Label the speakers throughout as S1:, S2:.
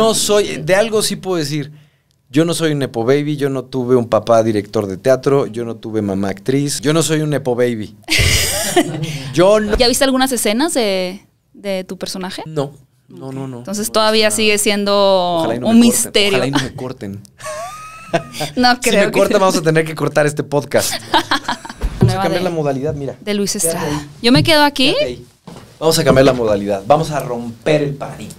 S1: No soy, de algo sí puedo decir. Yo no soy un Nepo Baby, yo no tuve un papá director de teatro, yo no tuve mamá actriz, yo no soy un Nepo Baby. yo ¿Ya
S2: viste algunas escenas de, tu personaje?
S1: No, no, no, no. Entonces
S2: todavía sigue siendo un misterio. y no
S1: me corten. Si me cortan, vamos a tener que cortar este podcast. vamos a cambiar la modalidad, mira.
S2: De Luis Estrada. Yo me quedo aquí.
S1: Vamos a cambiar la modalidad. Vamos a romper el paradigma.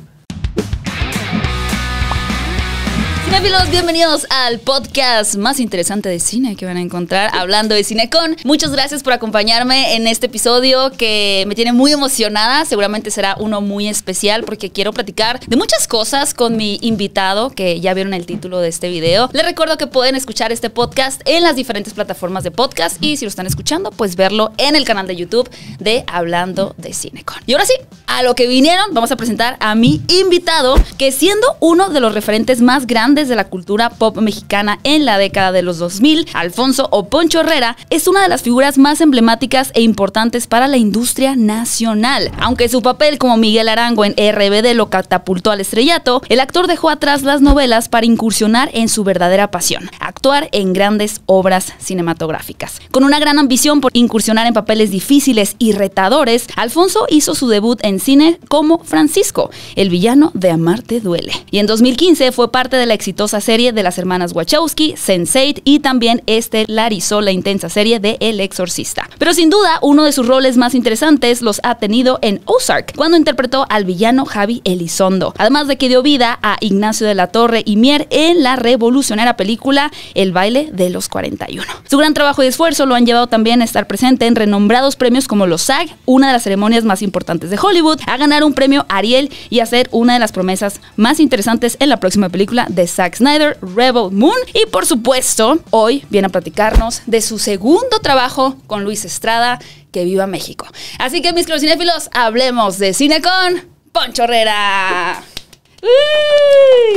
S2: Cinefilos, bienvenidos al podcast más interesante de cine que van a encontrar hablando de Cinecon. Muchas gracias por acompañarme en este episodio que me tiene muy emocionada. Seguramente será uno muy especial porque quiero platicar de muchas cosas con mi invitado que ya vieron el título de este video. Les recuerdo que pueden escuchar este podcast en las diferentes plataformas de podcast y si lo están escuchando, pues verlo en el canal de YouTube de Hablando de Cinecon. Y ahora sí, a lo que vinieron, vamos a presentar a mi invitado que siendo uno de los referentes más grandes de la cultura pop mexicana en la década de los 2000, Alfonso o Poncho Herrera, es una de las figuras más emblemáticas e importantes para la industria nacional. Aunque su papel como Miguel Arango en RBD lo catapultó al estrellato, el actor dejó atrás las novelas para incursionar en su verdadera pasión, actuar en grandes obras cinematográficas. Con una gran ambición por incursionar en papeles difíciles y retadores, Alfonso hizo su debut en cine como Francisco, el villano de Amarte Duele. Y en 2015 fue parte de la exitosa serie de las hermanas Wachowski, Sense8 y también estelarizó la intensa serie de El Exorcista. Pero sin duda, uno de sus roles más interesantes los ha tenido en Ozark, cuando interpretó al villano Javi Elizondo, además de que dio vida a Ignacio de la Torre y Mier en la revolucionaria película El baile de los 41. Su gran trabajo y esfuerzo lo han llevado también a estar presente en renombrados premios como los SAG, una de las ceremonias más importantes de Hollywood, a ganar un premio Ariel y a ser una de las promesas más interesantes en la próxima película de Zack Snyder, Rebel Moon. Y por supuesto, hoy viene a platicarnos de su segundo trabajo con Luis Estrada, que viva México. Así que, mis cinéfilos, hablemos de cine con Poncho Herrera.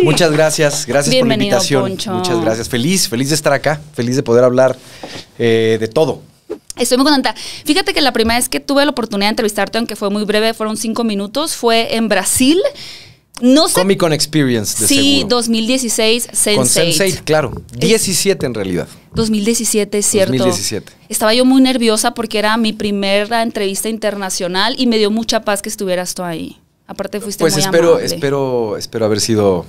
S1: Muchas gracias, gracias por la invitación. Muchas gracias. Feliz, feliz de estar acá, feliz de poder hablar eh, de todo.
S2: Estoy muy contenta. Fíjate que la primera vez que tuve la oportunidad de entrevistarte, aunque fue muy breve, fueron cinco minutos, fue en Brasil. No sé. Comic
S1: Con Experience, de Sí,
S2: 2016, Sensei.
S1: claro. 17 en realidad.
S2: 2017, cierto. 2017. Estaba yo muy nerviosa porque era mi primera entrevista internacional y me dio mucha paz que estuvieras tú ahí. Aparte fuiste pues muy espero, amable.
S1: espero, espero haber sido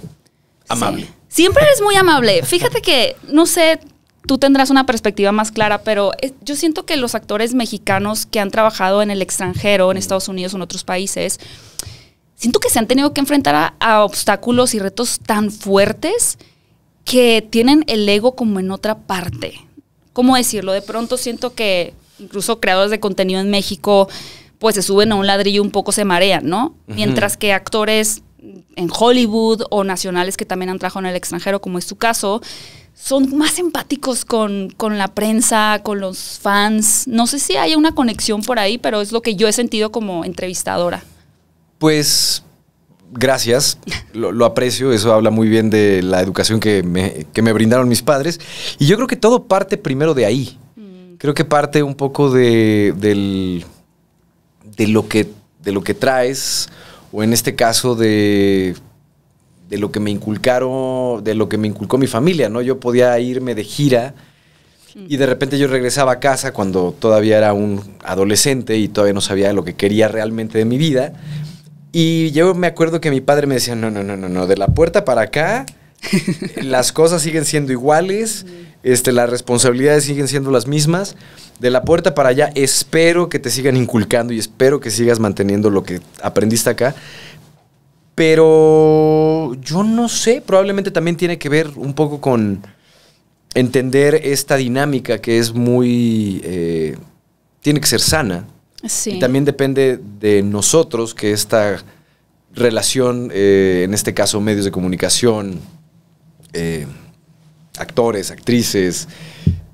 S1: amable.
S2: Siempre eres muy amable. Fíjate que, no sé, tú tendrás una perspectiva más clara, pero eh, yo siento que los actores mexicanos que han trabajado en el extranjero, en Estados Unidos o en otros países, siento que se han tenido que enfrentar a, obstáculos y retos tan fuertes que tienen el ego como en otra parte. ¿Cómo decirlo? De pronto siento que incluso creadores de contenido en México pues se suben a un ladrillo un poco se marean, ¿no? Mientras que actores en Hollywood o nacionales que también han trabajado en el extranjero, como es tu caso, son más empáticos con, la prensa, con los fans. No sé si hay una conexión por ahí, pero es lo que yo he sentido como entrevistadora.
S1: Pues gracias, lo, aprecio, eso habla muy bien de la educación que me, brindaron mis padres. Y yo creo que todo parte primero de ahí. Mm. Creo que parte un poco de, del, de, lo, que, de lo que traes, o en este caso de, de lo que me inculcaron, de lo que me inculcó mi familia, ¿no? Yo podía irme de gira. Y de repente yo regresaba a casa cuando todavía era un adolescente y todavía no sabía lo que quería realmente de mi vida y yo me acuerdo que mi padre me decía, no, no, no, no, no, de la puerta para acá, las cosas siguen siendo iguales, este, las responsabilidades siguen siendo las mismas. De la puerta para allá, espero que te sigan inculcando y espero que sigas manteniendo lo que aprendiste acá. Pero yo no sé, probablemente también tiene que ver un poco con entender esta dinámica que es muy... Eh, tiene que ser sana, y también depende de nosotros que esta relación, eh, en este caso medios de comunicación, eh, actores, actrices,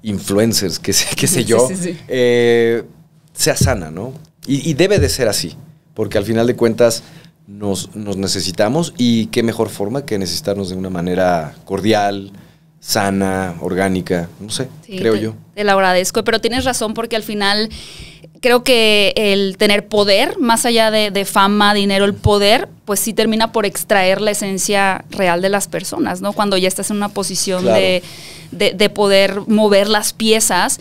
S1: influencers, qué sé, qué sé yo, eh, sea sana, ¿no? Y, debe de ser así, porque al final de cuentas nos, necesitamos y qué mejor forma que necesitarnos de una manera cordial, sana, orgánica, no sé, creo yo.
S2: Te lo agradezco, pero tienes razón porque al final creo que el tener poder, más allá de, fama, dinero, el poder, pues sí termina por extraer la esencia real de las personas, ¿no? Cuando ya estás en una posición de, poder mover las piezas.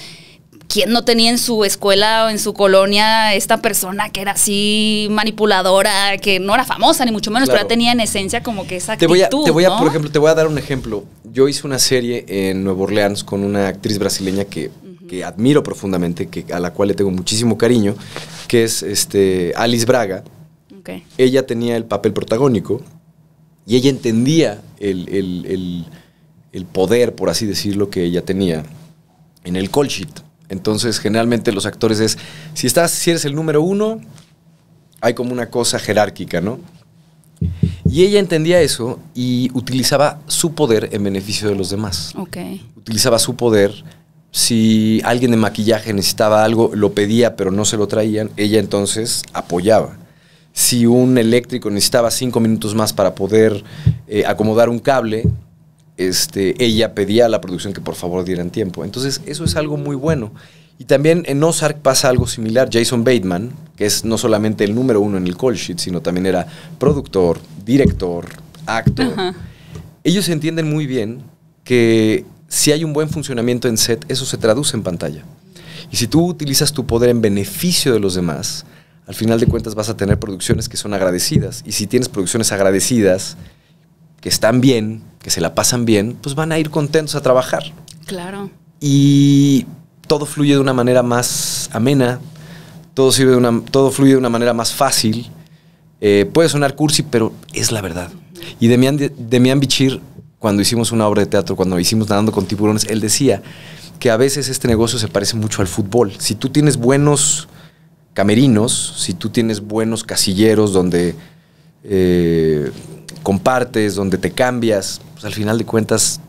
S2: ¿Quién no tenía en su escuela o en su colonia esta persona que era así manipuladora, que no era famosa ni mucho menos, pero ya tenía en esencia como que esa actitud? Te voy, a, te voy por ejemplo,
S1: te voy a dar un ejemplo. Yo hice una serie en Nueva Orleans con una actriz brasileña que que admiro profundamente, que, a la cual le tengo muchísimo cariño, que es este, Alice Braga. Ella tenía el papel protagónico y ella entendía el, poder, por así decirlo, que ella tenía en el call sheet. Entonces, generalmente los actores es, si, estás, si eres el número uno, hay como una cosa jerárquica, ¿no? Y ella entendía eso y utilizaba su poder en beneficio de los demás. Utilizaba su poder si alguien de maquillaje necesitaba algo, lo pedía, pero no se lo traían, ella entonces apoyaba. Si un eléctrico necesitaba cinco minutos más para poder eh, acomodar un cable, este, ella pedía a la producción que por favor dieran tiempo. Entonces, eso es algo muy bueno. Y también en Ozark pasa algo similar. Jason Bateman, que es no solamente el número uno en el call sheet, sino también era productor, director, actor. Ellos entienden muy bien que si hay un buen funcionamiento en set, eso se traduce en pantalla. Y si tú utilizas tu poder en beneficio de los demás, al final de cuentas vas a tener producciones que son agradecidas. Y si tienes producciones agradecidas, que están bien, que se la pasan bien, pues van a ir contentos a trabajar. Claro. Y todo fluye de una manera más amena, todo, sirve fluye de una manera más fácil. Eh, puede sonar cursi, pero es la verdad. Y de Demian Bichir cuando hicimos una obra de teatro, cuando hicimos Nadando con Tiburones, él decía que a veces este negocio se parece mucho al fútbol. Si tú tienes buenos camerinos, si tú tienes buenos casilleros donde eh, compartes, donde te cambias, pues al final de cuentas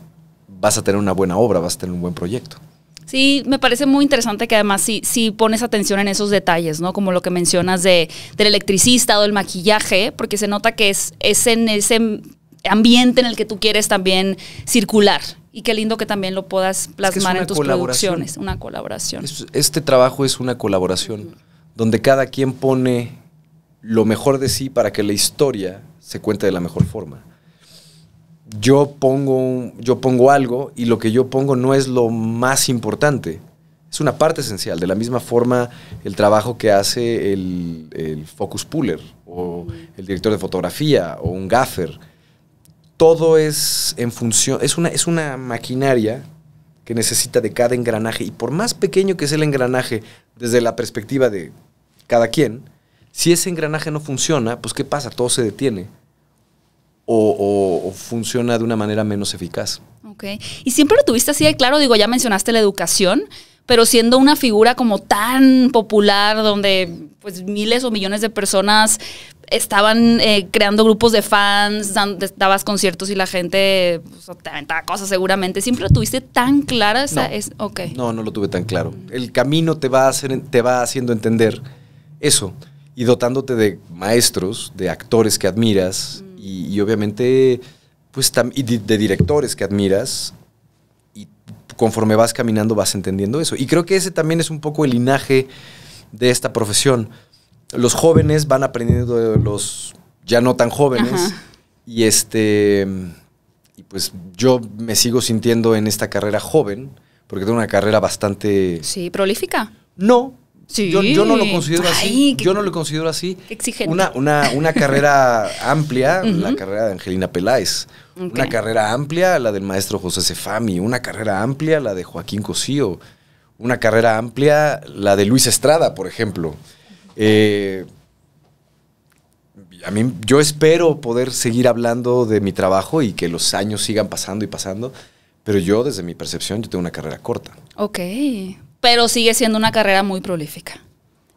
S1: vas a tener una buena obra, vas a tener un buen proyecto.
S2: Sí, me parece muy interesante que además si pones atención en esos detalles, ¿no? Como lo que mencionas del electricista o del maquillaje, porque se nota que es, es en ese ambiente en el que tú quieres también circular. Y qué lindo que también lo puedas plasmar en tus producciones, una colaboración.
S1: este trabajo es una colaboración, donde cada quien pone lo mejor de sí para que la historia se cuente de la mejor forma. Yo pongo, yo pongo algo y lo que yo pongo no es lo más importante. Es una parte esencial. De la misma forma, el trabajo que hace el, el focus puller o el director de fotografía o un gaffer todo es en función, es una, es una maquinaria que necesita de cada engranaje. Y por más pequeño que sea el engranaje desde la perspectiva de cada quien, si ese engranaje no funciona, pues ¿qué pasa? Todo se detiene. O, funciona de una manera menos eficaz.
S2: Ok. Y siempre lo tuviste así de claro, digo, ya mencionaste la educación, pero siendo una figura como tan popular donde pues miles o millones de personas estaban eh, creando grupos de fans, dabas conciertos y la gente pues, te aventaba cosas seguramente. ¿Siempre lo tuviste tan clara? Esa, no, es,
S1: no, no lo tuve tan claro. El camino te va, te va haciendo entender eso y dotándote de maestros, de actores que admiras y, obviamente pues, de directores que admiras y conforme vas caminando vas entendiendo eso. Y creo que ese también es un poco el linaje de esta profesión los jóvenes van aprendiendo de los ya no tan jóvenes. Y este. Y pues yo me sigo sintiendo en esta carrera joven, porque tengo una carrera bastante.
S2: Sí, prolífica. No. Sí. Yo, no lo considero así. yo
S1: no lo considero así. Exigente. Una, una, una carrera amplia, la carrera de Angelina Peláez. Una carrera amplia, la del maestro José Sefami. Una carrera amplia, la de Joaquín Cosío. Una carrera amplia, la de Luis Estrada, por ejemplo. Eh, a mí, yo espero poder seguir hablando de mi trabajo y que los años sigan pasando y pasando, pero yo, desde mi percepción, yo tengo una carrera corta.
S2: Ok, pero sigue siendo una carrera muy prolífica.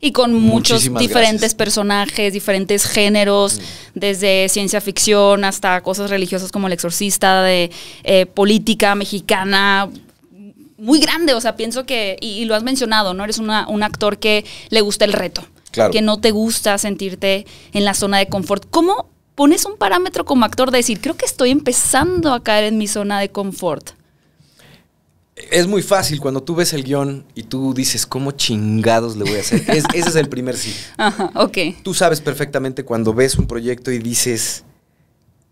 S2: Y con muchos diferentes personajes, diferentes géneros, mm. desde ciencia ficción hasta cosas religiosas como El Exorcista, de eh, política mexicana, muy grande. O sea, pienso que, y, lo has mencionado, ¿no? Eres un actor que le gusta el reto que no te gusta sentirte en la zona de confort. ¿Cómo pones un parámetro como actor de decir, creo que estoy empezando a caer en mi zona de confort?
S1: Es muy fácil cuando tú ves el guión y tú dices, ¿cómo chingados le voy a hacer? ese es el primer sí.
S2: Ajá, ok.
S1: Tú sabes perfectamente cuando ves un proyecto y dices,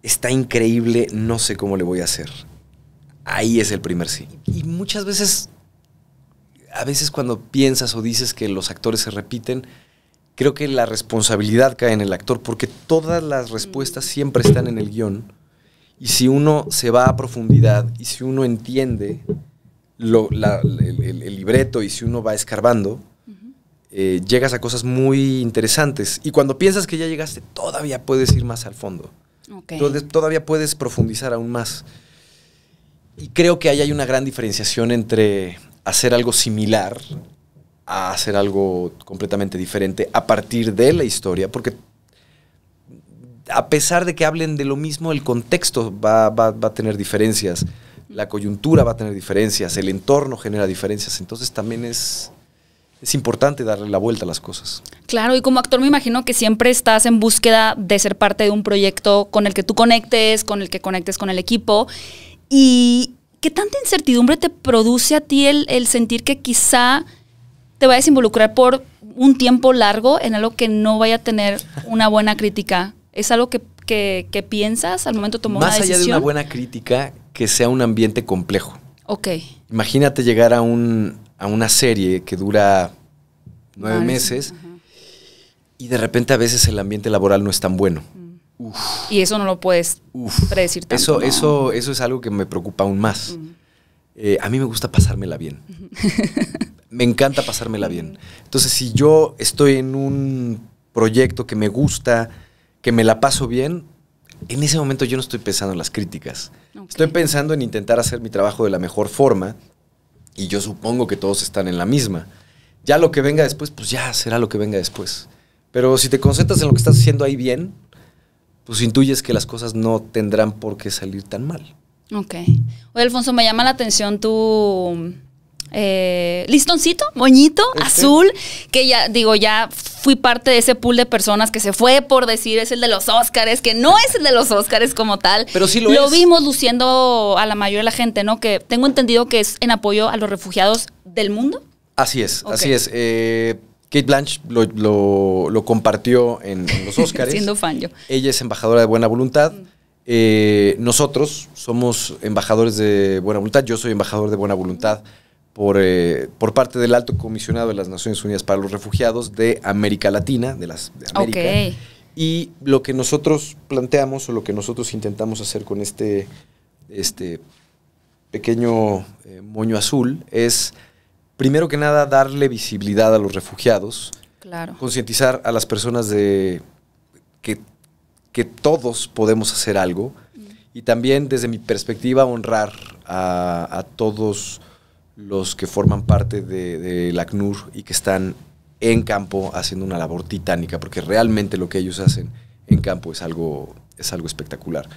S1: está increíble, no sé cómo le voy a hacer. Ahí es el primer sí. Y muchas veces, a veces cuando piensas o dices que los actores se repiten, creo que la responsabilidad cae en el actor, porque todas las mm. respuestas siempre están en el guión. Y si uno se va a profundidad y si uno entiende el, libreto y si uno va escarbando, eh, llegas a cosas muy interesantes. Y cuando piensas que ya llegaste, todavía puedes ir más al fondo. Entonces, todavía puedes profundizar aún más. Y creo que ahí hay una gran diferenciación entre hacer algo similar a hacer algo completamente diferente a partir de la historia, porque a pesar de que hablen de lo mismo, el contexto va, a tener diferencias, la coyuntura va a tener diferencias, el entorno genera diferencias, entonces también es, es importante darle la vuelta a las cosas.
S2: Claro, y como actor me imagino que siempre estás en búsqueda de ser parte de un proyecto con el que tú conectes, con el que conectes con el equipo. ¿Y qué tanta incertidumbre te produce a ti el, el sentir que quizá te vayas a involucrar por un tiempo largo en algo que no vaya a tener una buena crítica. Es algo que, piensas al momento de tomar una decisión. Más allá de una
S1: buena crítica, que sea un ambiente complejo. Ok. Imagínate llegar a, un, a una serie que dura
S2: nueve meses
S1: y de repente a veces el ambiente laboral no es tan bueno.
S2: Mm. Y eso no lo puedes predecir Eso, eso,
S1: eso es algo que me preocupa aún más. Mm. Eh, a mí me gusta pasármela bien. me encanta pasármela bien. Entonces, si yo estoy en un proyecto que me gusta, que me la paso bien, en ese momento yo no estoy pensando en las críticas. Estoy pensando en intentar hacer mi trabajo de la mejor forma y yo supongo que todos están en la misma. Ya lo que venga después, pues ya será lo que venga después. Pero si te concentras en lo que estás haciendo ahí bien, pues intuyes que las cosas no tendrán por qué salir tan mal.
S2: Ok. Oye, Alfonso, me llama la atención tu eh, listoncito, moñito, este. azul, que ya, digo, ya fui parte de ese pool de personas que se fue por decir es el de los Óscares, que no es el de los Óscares como tal. Pero lo, vimos luciendo a la mayoría de la gente, ¿no? Que tengo entendido que es en apoyo a los refugiados del mundo.
S1: Así es, así es. Eh, Kate Blanche lo, compartió en, los Óscares. Siendo fan Ella es embajadora de buena voluntad. Mm. Eh, nosotros somos embajadores de buena voluntad. Yo soy embajador de buena voluntad. Eh, por, parte del alto comisionado de las Naciones Unidas para los Refugiados de América Latina, de las Y lo que nosotros planteamos o lo que nosotros intentamos hacer con este, este pequeño eh, moño azul es, primero que nada, darle visibilidad a los refugiados, concientizar a las personas de que, que todos podemos hacer algo mm. y también desde mi perspectiva honrar a, a todos los que forman parte del de, la ACNUR y que están en campo haciendo una labor titánica, porque realmente lo que ellos hacen en campo es algo, es algo espectacular.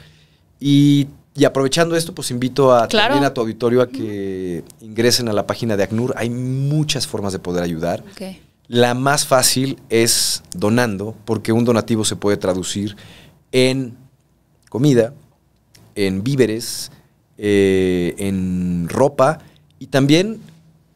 S1: Y, aprovechando esto, pues invito a, también a tu auditorio a que ingresen a la página de ACNUR. Hay muchas formas de poder ayudar. La más fácil es donando, porque un donativo se puede traducir en comida, en víveres, eh, en ropa y también,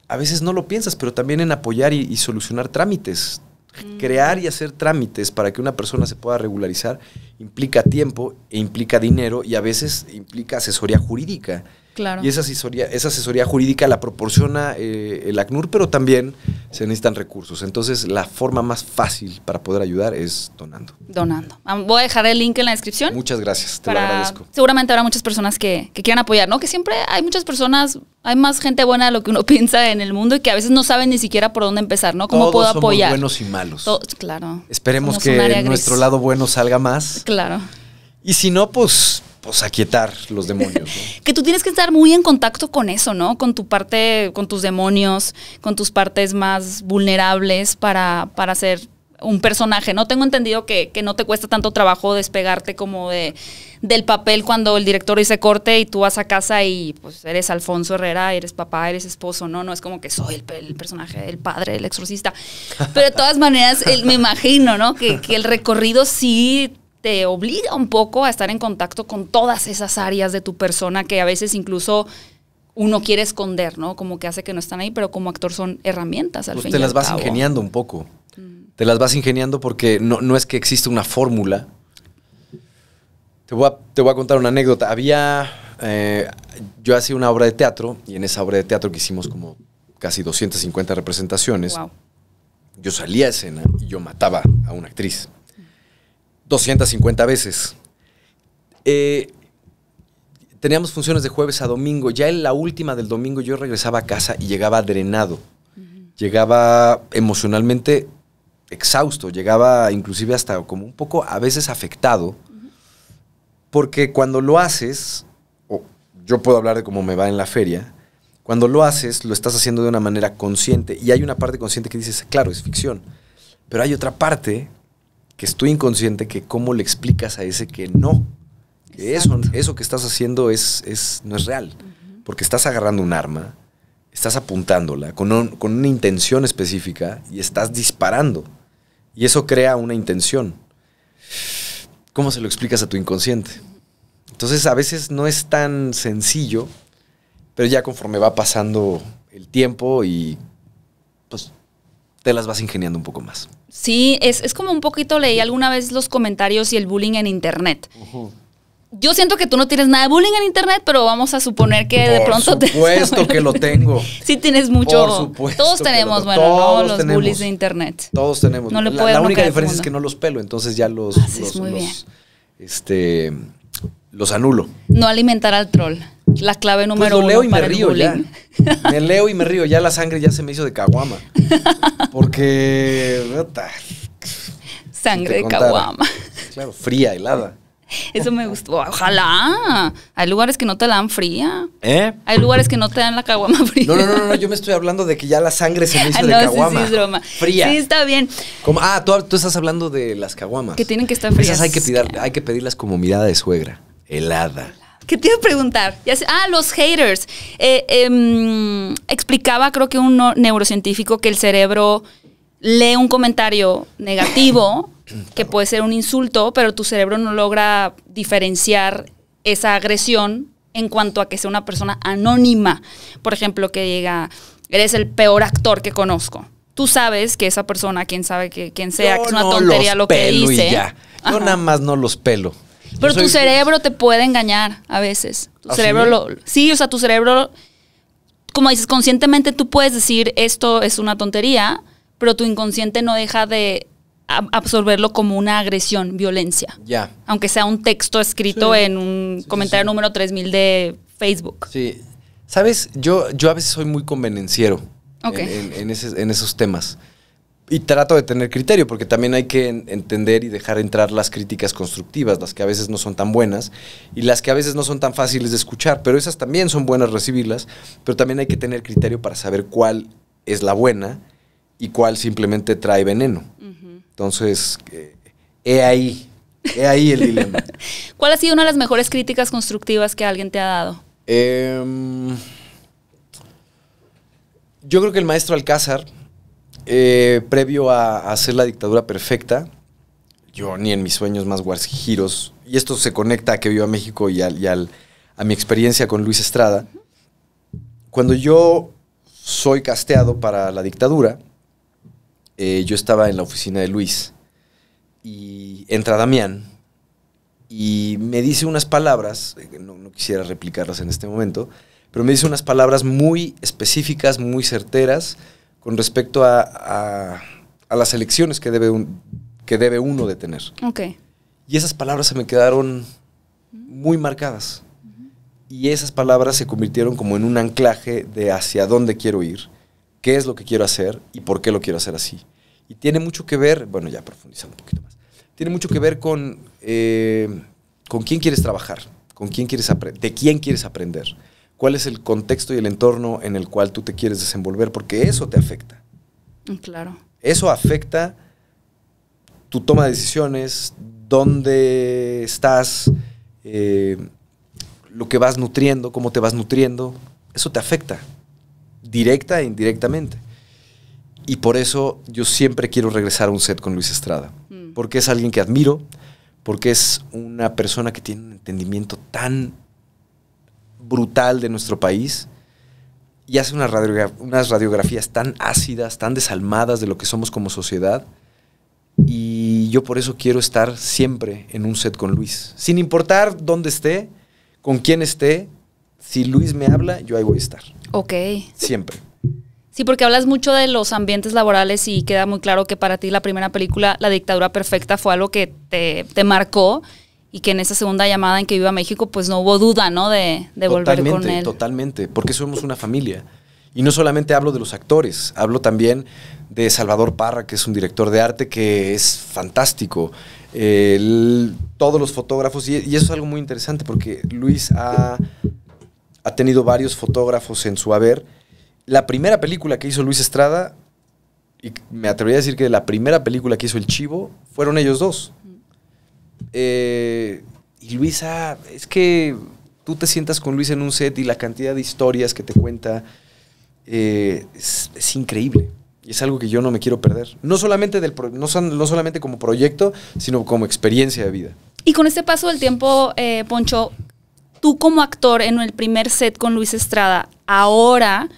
S1: a veces no lo piensas, pero también en apoyar y, solucionar trámites. Mm. Crear y hacer trámites para que una persona se pueda regularizar implica tiempo e implica dinero y a veces implica asesoría jurídica. Claro. Y esa asesoría, esa asesoría jurídica la proporciona eh, el ACNUR, pero también se necesitan recursos. Entonces, la forma más fácil para poder ayudar es donando. Donando.
S2: Voy a dejar el link en la descripción.
S1: Muchas gracias, te lo agradezco.
S2: Seguramente habrá muchas personas que, quieran apoyar, ¿no? Que siempre hay muchas personas, hay más gente buena de lo que uno piensa en el mundo y que a veces no saben ni siquiera por dónde empezar, ¿no? ¿Cómo puedo somos apoyar?
S1: buenos y malos. claro. Esperemos que nuestro lado bueno salga más. Claro. Y si no, pues pues aquietar los demonios.
S2: que tú tienes que estar muy en contacto con eso, ¿no? Con tu parte, con tus demonios, con tus partes más vulnerables para, para ser un personaje, ¿no? Tengo entendido que, no te cuesta tanto trabajo despegarte como de del papel cuando el director dice corte y tú vas a casa y pues eres Alfonso Herrera, eres papá, eres esposo, ¿no? No es como que soy el, personaje, el padre, el exorcista. Pero de todas maneras, me imagino, ¿no? Que, que el recorrido sí te obliga un poco a estar en contacto con todas esas áreas de tu persona que a veces incluso uno quiere esconder, ¿no? Como que hace que no están ahí, pero como actor son herramientas al pues fin Te las vas ingeniando un poco. Mm.
S1: Te las vas ingeniando porque no, es que exista una fórmula. Te voy a, te voy a contar una anécdota. Había. Eh, yo hacía una obra de teatro y en esa obra de teatro que hicimos como casi 250 representaciones, yo salía a escena y yo mataba a una actriz. 250 veces. Eh, teníamos funciones de jueves a domingo. Ya en la última del domingo yo regresaba a casa y llegaba drenado. Llegaba emocionalmente exhausto, llegaba inclusive hasta como un poco a veces afectado, porque cuando lo haces, o yo puedo hablar de cómo me va en la feria, cuando lo haces lo estás haciendo de una manera consciente y hay una parte consciente que dices, claro, es ficción, pero hay otra parte que es tu inconsciente, que cómo le explicas a ese que no, que eso, eso, que estás haciendo es, no es real, porque estás agarrando un arma, estás apuntándola con, con, una intención específica y estás disparando. Y eso crea una intención. ¿Cómo se lo explicas a tu inconsciente? Entonces a veces no es tan sencillo, pero ya conforme va pasando el tiempo y pues te las vas ingeniando un poco más.
S2: Sí, es, como un poquito leí alguna vez los comentarios y el bullying en internet. Yo siento que tú no tienes nada de bullying en internet, pero vamos a suponer que de pronto te. Por
S1: supuesto que lo tengo.
S2: sí, tienes mucho. Por supuesto. Todos tenemos, bueno, ¿no? los bullies de internet.
S1: Todos tenemos. la, única diferencia es que no los pelo, entonces ya los. Este los anulo.
S2: No alimentar al troll. La clave pues número pues lo leo y me río ya.
S1: Me leo y me río. Ya la sangre ya se me hizo de caguama. Porque.
S2: Sangre de caguama.
S1: Claro, fría, helada.
S2: Eso me gustó. Ojalá. Hay lugares que no te dan fría. ¿Eh? Hay lugares que no te dan la caguama fría. No, no, no,
S1: no, yo me estoy hablando de que ya la sangre se me hizo ah, de caguama. Sí, Fría. Sí, está bien. Como, ah, tú, estás hablando de las caguamas. Que
S2: tienen que estar frías. Esas hay que,
S1: pedir, hay que pedirlas como mirada de suegra. Helada.
S2: ¿Qué te iba a preguntar? ah, los haters. Eh, em, explicaba, creo que un neurocientífico, que el cerebro lee un comentario negativo, que puede ser un insulto, pero tu cerebro no logra diferenciar esa agresión en cuanto a que sea una persona anónima. Por ejemplo, que diga, eres el peor actor que conozco. Tú sabes que esa persona, quién sabe quién sea, que es una tontería lo que pelo dice. Yo nada más
S1: no los pelo. Pero tu cerebro
S2: te puede engañar a veces. Tu ¿Ah, cerebro sí? lo. Sí, o sea, tu cerebro. Como dices, conscientemente tú puedes decir esto es una tontería, pero tu inconsciente no deja de absorberlo como una agresión, violencia. Ya. Aunque sea un texto escrito en un comentario número 3000 de Facebook.
S1: Sí. Sabes, yo, yo a veces soy muy convenenciero en, en esos temas y trato de tener criterio, porque también hay que entender y dejar entrar las críticas constructivas, las que a veces no son tan buenas y las que a veces no son tan fáciles de escuchar, pero esas también son buenas recibirlas, pero también hay que tener criterio para saber cuál es la buena y cuál simplemente trae veneno. Entonces, eh, he ahí, he ahí el dilema.
S2: ¿Cuál ha sido una de las mejores críticas constructivas que alguien te ha dado?
S1: Em, yo creo que el maestro Alcázar eh, previo a, hacer la dictadura perfecta, yo ni en mis sueños más giros, y esto se conecta a que vivo a México y, a mi experiencia con Luis Estrada, cuando yo soy casteado para la dictadura, eh, yo estaba en la oficina de Luis y entra Damián y me dice unas palabras, eh, no quisiera replicarlas en este momento, pero me dice unas palabras muy específicas, muy certeras, con respecto a, las elecciones que debe, que debe uno de tener. Y esas palabras se me quedaron muy marcadas. Y esas palabras se convirtieron como en un anclaje de hacia dónde quiero ir, qué es lo que quiero hacer y por qué lo quiero hacer así. Y tiene mucho que ver, bueno, ya profundizando un poquito más, tiene mucho que ver con, eh, con quién quieres trabajar, con quién quieres de quién quieres aprender cuál es el contexto y el entorno en el cual tú te quieres desenvolver, porque eso te afecta. Mm, claro. Eso afecta tu toma de decisiones, dónde estás, eh, lo que vas nutriendo, cómo te vas nutriendo. Eso te afecta, directa e indirectamente. Y por eso yo siempre quiero regresar a un set con Luis Estrada, mm. porque es alguien que admiro, porque es una persona que tiene un entendimiento tan brutal de nuestro país y hace unas, radiografías tan ácidas, tan desalmadas de lo que somos como sociedad. Y yo por eso quiero estar siempre en un set con Luis. Sin importar dónde esté, con quién esté, si Luis me habla, yo ahí voy a estar. Ok. Siempre.
S2: Sí, porque hablas mucho de los ambientes laborales y queda muy claro que para ti la primera película, La dictadura perfecta, fue algo que te, te marcó y que en esa segunda llamada en que iba a México, pues no hubo duda, ¿no? De, de volver con él. Totalmente,
S1: totalmente porque somos una familia. Y no solamente hablo de los actores, hablo también de Salvador Parra, que es un director de arte que es fantástico. todos los fotógrafos, y, eso es algo muy interesante porque Luis ha, ha tenido varios fotógrafos en su haber. La primera película que hizo Luis Estrada, y me atrevería a decir que la primera película que hizo El Chivo, fueron ellos dos. Eh, y Luisa, es que tú te sientas con Luis en un set y la cantidad de historias que te cuenta eh, es, increíble. Y es algo que yo no me quiero perder. No solamente, del no, solamente como proyecto, sino como experiencia de vida.
S2: Y con este paso del tiempo, eh, Poncho, tú como actor en el primer set con Luis Estrada, ahora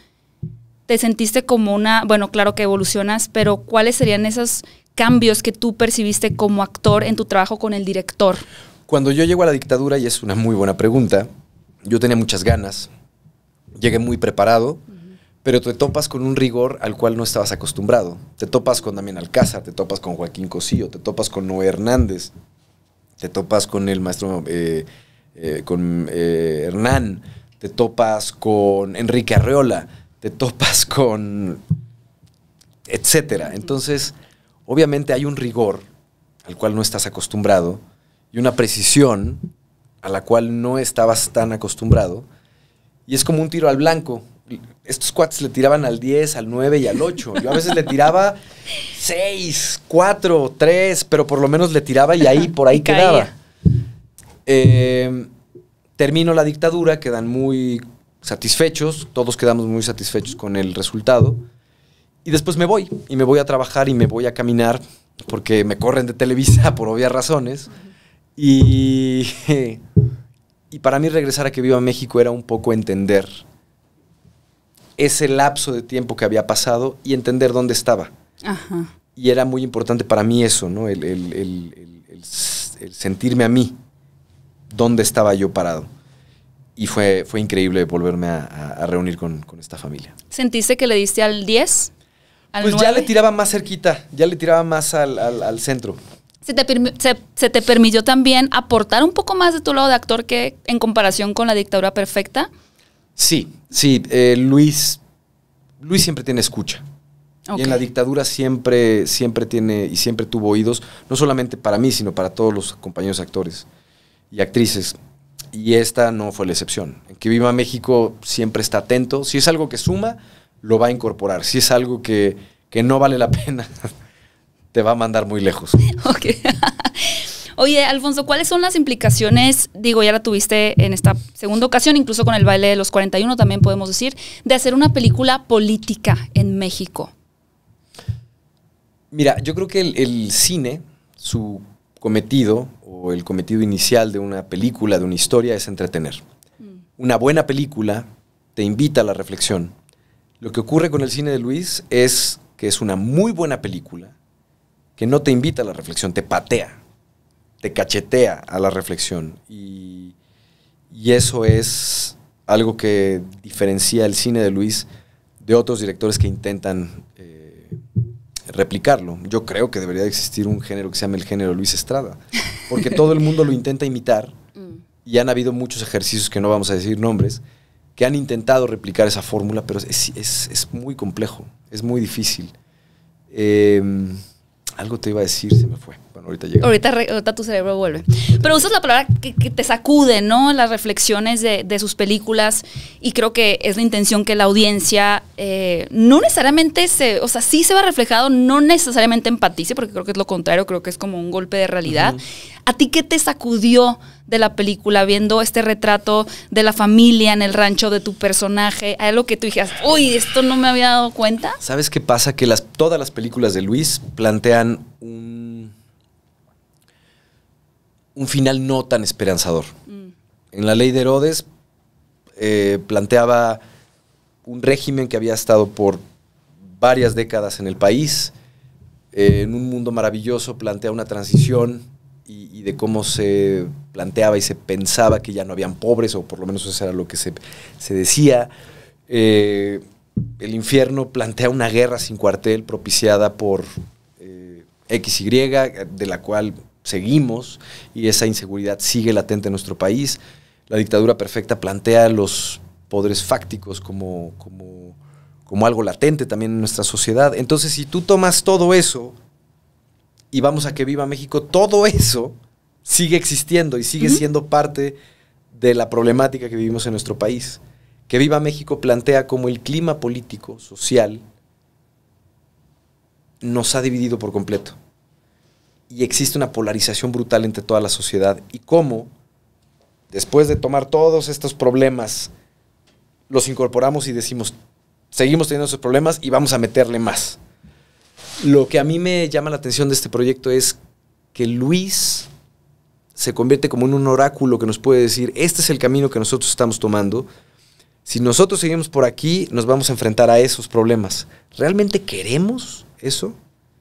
S2: te sentiste como una, bueno, claro que evolucionas, pero ¿cuáles serían esas cambios que tú percibiste como actor en tu trabajo con el director?
S1: Cuando yo llego a la dictadura, y es una muy buena pregunta, yo tenía muchas ganas, llegué muy preparado, pero te topas con un rigor al cual no estabas acostumbrado. Te topas con Damián Alcázar, te topas con Joaquín Cosío, te topas con Noé Hernández, te topas con el maestro eh, eh, con, eh, Hernán, te topas con Enrique Arreola, te topas con etcétera. Entonces obviamente hay un rigor al cual no estás acostumbrado y una precisión a la cual no estabas tan acostumbrado. Y es como un tiro al blanco. Estos cuates le tiraban al 10, al 9 y al 8. Yo a veces le tiraba 6, 4, 3, pero por lo menos le tiraba y ahí, por ahí quedaba. Eh, termino la dictadura, quedan muy satisfechos, todos quedamos muy satisfechos con el resultado. Y después me voy, y me voy a trabajar y me voy a caminar, porque me corren de Televisa por obvias razones. Y, y para mí regresar a que viva México era un poco entender ese lapso de tiempo que había pasado y entender dónde estaba. Y era muy importante para mí eso, ¿no? El, el, sentirme a mí, dónde estaba yo parado. Y fue, fue increíble volverme a, reunir con, con, esta familia.
S2: ¿Sentiste que le diste al
S1: 10? pues ya le tiraba más cerquita, ya le tiraba más al, centro.
S2: Se te, permitió también aportar un poco más de tu lado de actor que en comparación con la dictadura perfecta.
S1: Sí, sí, eh, Luis, Luis siempre tiene escucha. Y en la dictadura siempre, siempre tiene y siempre tuvo oídos, no solamente para mí, sino para todos los compañeros actores y actrices. Y esta no fue la excepción. En que viva México siempre está atento. Si es algo que suma, lo va a incorporar. Si es algo que, no vale la pena, te va a mandar muy lejos.
S2: Oye, Alfonso, ¿cuáles son las implicaciones, digo, ya la tuviste en esta segunda ocasión, incluso con el baile de los 41 también podemos decir, de hacer una película política en México?
S1: Mira, yo creo que el, cine, su cometido o el cometido inicial de una película, de una historia, es entretener. Mm. Una buena película te invita a la reflexión, lo que ocurre con el cine de Luis es que es una muy buena película que no te invita a la reflexión, te patea, te cachetea a la reflexión. Y, eso es algo que diferencia el cine de Luis de otros directores que intentan eh, replicarlo. Yo creo que debería existir un género que se llame el género Luis Estrada, porque todo el mundo lo intenta imitar mm. y han habido muchos ejercicios que no vamos a decir nombres, que han intentado replicar esa fórmula, pero es, es, muy complejo, es muy difícil. Em, algo te iba a decir, se me fue. ahorita llega.
S2: Ahorita, tu cerebro vuelve. Pero usas la palabra que, te sacude, ¿no? Las reflexiones de, sus películas. Y creo que es la intención que la audiencia eh, no necesariamente se. O sea, sí se va reflejado, no necesariamente empatice, porque creo que es lo contrario, creo que es como un golpe de realidad. ¿A ti qué te sacudió de la película, viendo este retrato de la familia en el rancho de tu personaje, algo que tú dijeras, uy, esto no me había dado cuenta.
S1: ¿Sabes qué pasa? Que las, todas las películas de Luis plantean un, un final no tan esperanzador. Mm. En la ley de Herodes eh, planteaba un régimen que había estado por varias décadas en el país, eh, en un mundo maravilloso, plantea una transición y de cómo se planteaba y se pensaba que ya no habían pobres, o por lo menos eso era lo que se, decía. Eh, el infierno plantea una guerra sin cuartel propiciada por eh, XY, de la cual seguimos, y esa inseguridad sigue latente en nuestro país. La dictadura perfecta plantea los poderes fácticos como, como, como algo latente también en nuestra sociedad. Entonces, si tú tomas todo eso y vamos a que viva México, todo eso sigue existiendo y sigue siendo parte de la problemática que vivimos en nuestro país. Que Viva México plantea como el clima político, social, nos ha dividido por completo. Y existe una polarización brutal entre toda la sociedad. Y cómo, después de tomar todos estos problemas, los incorporamos y decimos, seguimos teniendo esos problemas y vamos a meterle más. Lo que a mí me llama la atención de este proyecto es que Luis se convierte como en un oráculo que nos puede decir, este es el camino que nosotros estamos tomando. Si nosotros seguimos por aquí, nos vamos a enfrentar a esos problemas. ¿Realmente queremos eso?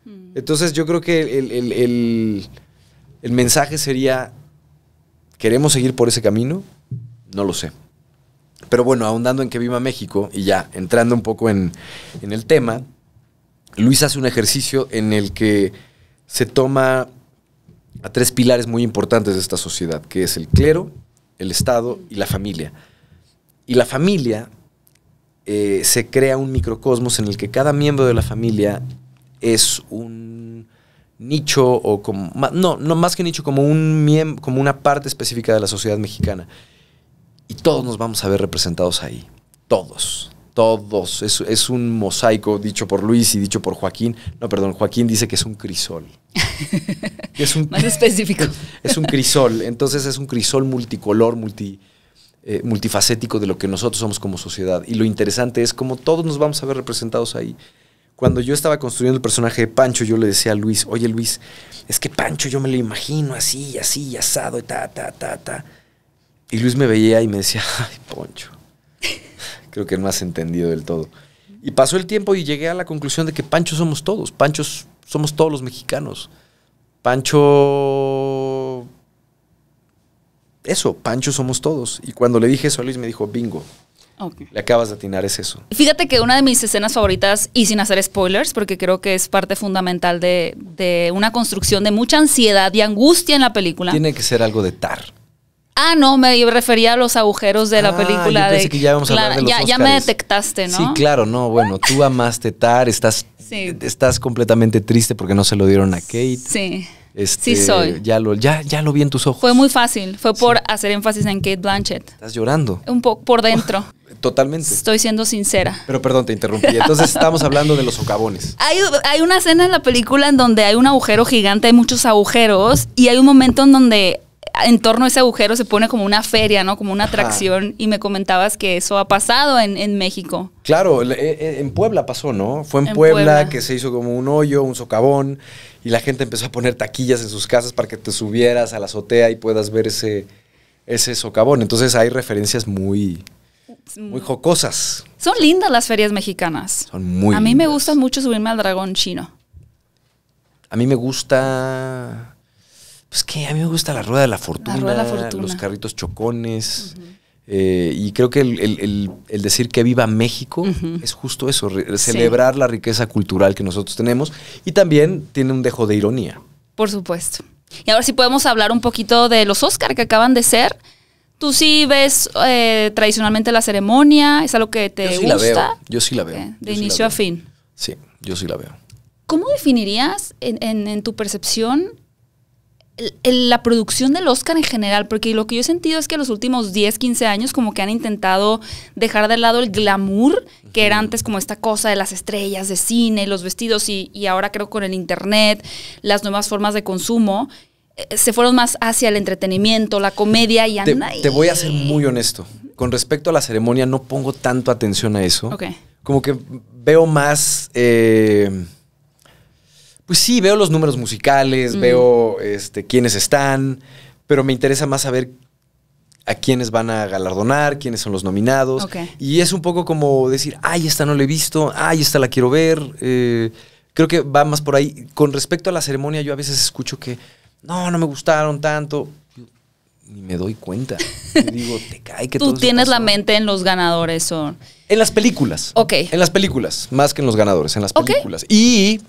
S1: Mm. Entonces yo creo que el, mensaje sería, ¿queremos seguir por ese camino? No lo sé. Pero bueno, ahondando en que viva México y ya entrando un poco en, en el tema, Luis hace un ejercicio en el que se toma a tres pilares muy importantes de esta sociedad, que es el clero, el Estado y la familia. Y la familia eh, se crea un microcosmos en el que cada miembro de la familia es un nicho o como, no, no más que nicho, como, un como una parte específica de la sociedad mexicana. Y todos nos vamos a ver representados ahí, todos todos. Es, es, un mosaico dicho por Luis y dicho por Joaquín. No, perdón, Joaquín dice que es un crisol. es un, Más específico. es un crisol. Entonces es un crisol multicolor, multi, eh, multifacético de lo que nosotros somos como sociedad. Y lo interesante es como todos nos vamos a ver representados ahí. Cuando yo estaba construyendo el personaje de Pancho, yo le decía a Luis, oye Luis, es que Pancho yo me lo imagino así, así, asado, y ta, ta, ta, ta. Y Luis me veía y me decía, ay, Poncho, Creo que no has entendido del todo. Y pasó el tiempo y llegué a la conclusión de que Pancho somos todos. Pancho somos todos los mexicanos. Pancho. Eso, Pancho somos todos. Y cuando le dije eso a Luis me dijo, bingo. Le acabas de atinar, es eso.
S2: Fíjate que una de mis escenas favoritas, y sin hacer spoilers, porque creo que es parte fundamental de, de una construcción de mucha ansiedad y angustia en la película. Tiene
S1: que ser algo de tar.
S2: Ah, no, me refería a los agujeros de la película. de, ya me detectaste, ¿no? Sí,
S1: claro, no, bueno, tú amaste Tar, estás, estás completamente triste porque no se lo dieron a Kate. Sí. Este, sí soy. Ya lo, ya, ya lo vi en tus ojos.
S2: Fue muy fácil, fue por hacer énfasis en Kate Blanchett.
S1: Estás llorando.
S2: Un poco por dentro.
S1: Totalmente. Estoy
S2: siendo sincera.
S1: Pero perdón, te interrumpí. Entonces estamos hablando de los socavones.
S2: Hay, hay, una escena en la película en donde hay un agujero gigante, hay muchos agujeros, y hay un momento en donde en torno a ese agujero se pone como una feria, ¿no? Como una atracción. Y me comentabas que eso ha pasado en, México.
S1: Claro, e, e, en Puebla pasó, ¿no? Fue en, Puebla, que se hizo como un hoyo, un socavón, y la gente empezó a poner taquillas en sus casas para que te subieras a la azotea y puedas ver ese, ese socavón. Entonces hay referencias muy, muy jocosas.
S2: Son lindas las ferias mexicanas.
S1: Son muy A mí
S2: me gusta mucho subirme al dragón chino.
S1: A mí me gusta es pues, que a mí me gusta la rueda de la fortuna, los carritos chocones. Eh, y creo que el, decir que viva México es justo eso, celebrar la riqueza cultural que nosotros tenemos y también tiene un dejo de ironía.
S2: Por supuesto. Y ahora sí podemos hablar un poquito de los Oscar que acaban de ser. ¿Tú sí ves eh, tradicionalmente la ceremonia? ¿Es algo que te yo sí gusta? La
S1: Yo sí la veo. De inicio a fin. Sí, yo sí la veo.
S2: ¿Cómo definirías en tu percepción la producción del Oscar en general, porque lo que yo he sentido es que los últimos 10, 15 años como que han intentado dejar de lado el glamour, que era antes como esta cosa de las estrellas de cine, los vestidos, y, ahora creo con el Internet, las nuevas formas de consumo, eh, se fueron más hacia el entretenimiento, la comedia y te, te
S1: voy a ser muy honesto. Con respecto a la ceremonia, no pongo tanto atención a eso. Como que veo más... Eh, pues sí, veo los números musicales, veo este, quiénes están, pero me interesa más saber a quiénes van a galardonar, quiénes son los nominados. Y es un poco como decir, ay, esta no la he visto, ay, esta la quiero ver. Eh, creo que va más por ahí. Con respecto a la ceremonia, yo a veces escucho que, no, no me gustaron tanto. Ni me doy cuenta. digo, te cae que Tú tienes la
S2: mente en los ganadores. O...
S1: En las películas. Ok. En las películas, más que en los ganadores, en las películas. Y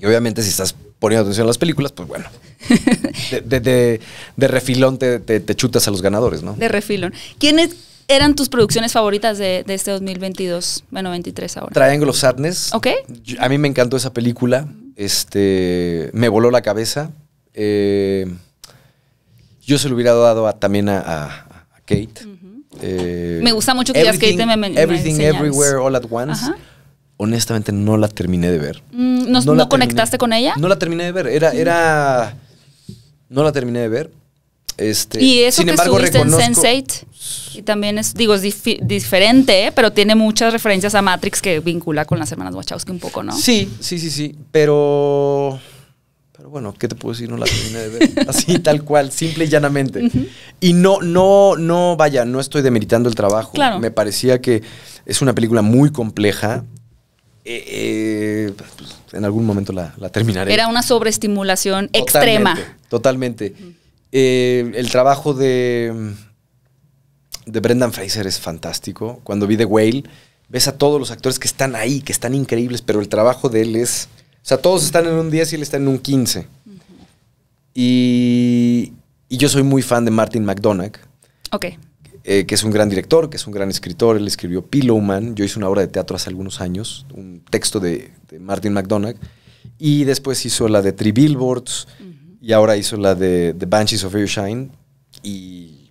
S1: y obviamente si estás poniendo atención a las películas, pues bueno. De, refilón te, chutas a los ganadores, ¿no? De
S2: refilón. ¿Quiénes eran tus producciones favoritas de, este 2022? Bueno, 23 ahora.
S1: of Sadness. Ok. A mí me encantó esa película. Este, me voló la cabeza. Eh, yo se lo hubiera dado también a, Kate. Eh, me gusta mucho que digas Kate me, Everything, Everywhere, All at Once honestamente no la terminé de ver.
S2: Mm, no, conectaste con ella? No
S1: la terminé de ver. Era, era. No la terminé de ver. Este, y eso que embargo, en sense
S2: y también es, digo, es diferente, pero tiene muchas referencias a Matrix que vincula con las hermanas Wachowski un poco, ¿no? Sí,
S1: sí, sí, sí, pero... Pero bueno, ¿qué te puedo decir? No la terminé de ver. Así, tal cual, simple y llanamente. Y no, no, no, vaya, no estoy demeritando el trabajo. Claro. Me parecía que es una película muy compleja, eh, eh, pues, en algún momento la, terminaré. Era
S2: una sobreestimulación extrema.
S1: Totalmente. Eh, el trabajo de, de Brendan Fraser es fantástico. Cuando vi The Whale, ves a todos los actores que están ahí, que están increíbles, pero el trabajo de él es... O sea, todos están en un 10 y él está en un 15. Y, y yo soy muy fan de Martin McDonagh. Ok. Eh, que es un gran director, que es un gran escritor. Él escribió Pillowman. Yo hice una obra de teatro hace algunos años, un texto de, Martin McDonagh. Y después hizo la de Three Billboards. Y ahora hizo la de The Banshees of Airshine. Y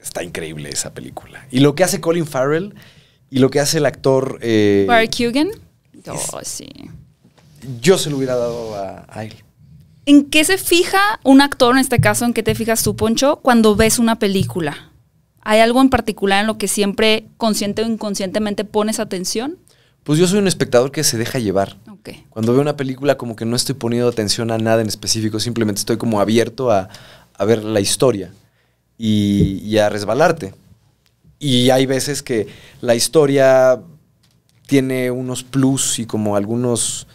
S1: está increíble esa película. Y lo que hace Colin Farrell y lo que hace el actor. Eh, Barry Kugan. Oh, sí. Yo se lo hubiera dado a, a él.
S2: ¿En qué se fija un actor, en este caso, en qué te fijas tú, Poncho, cuando ves una película? ¿Hay algo en particular en lo que siempre consciente o inconscientemente pones atención?
S1: Pues yo soy un espectador que se deja llevar. Cuando veo una película como que no estoy poniendo atención a nada en específico, simplemente estoy como abierto a, ver la historia y, y a resbalarte. Y hay veces que la historia tiene unos plus y como algunos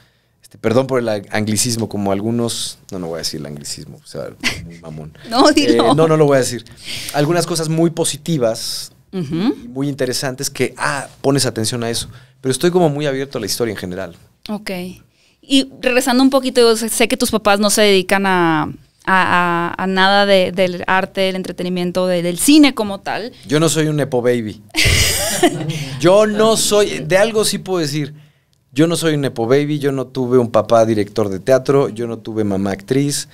S1: este, perdón por el anglicismo, como algunos, no, no voy a decir el anglicismo, o sea, muy mamón. Eh, no, no, lo voy a decir. Algunas cosas muy positivas, muy interesantes que, ah, pones atención a eso. Pero estoy como muy abierto a la historia en general.
S2: Ok. Y regresando un poquito, sé que tus papás no se dedican a, nada del arte, del entretenimiento, del cine como tal.
S1: Yo no soy un Nepo Baby. Yo no soy, de algo sí puedo decir yo no soy un Nepo Baby, yo no tuve un papá director de teatro, yo no tuve mamá actriz.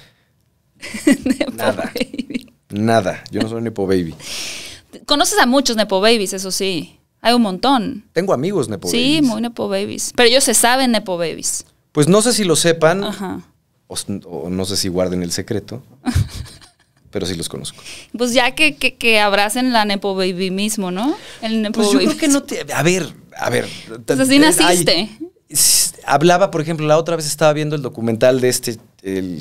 S1: nada. Nada. Yo no soy un Nepo Baby.
S2: Conoces a muchos Nepo Babies, eso sí. Hay un montón.
S1: Tengo amigos Nepo Babies. Sí,
S2: muy Nepo Babies. Pero ellos se saben Nepo Babies.
S1: Pues no sé si lo sepan. O, no sé si guarden el secreto, pero sí los conozco.
S2: Pues ya que, que, abracen la Nepo Baby mismo, ¿no? El Nepo pues yo creo que no te... A
S1: ver, a ver. así eh, naciste. hablaba, por ejemplo, la otra vez estaba viendo el documental de este,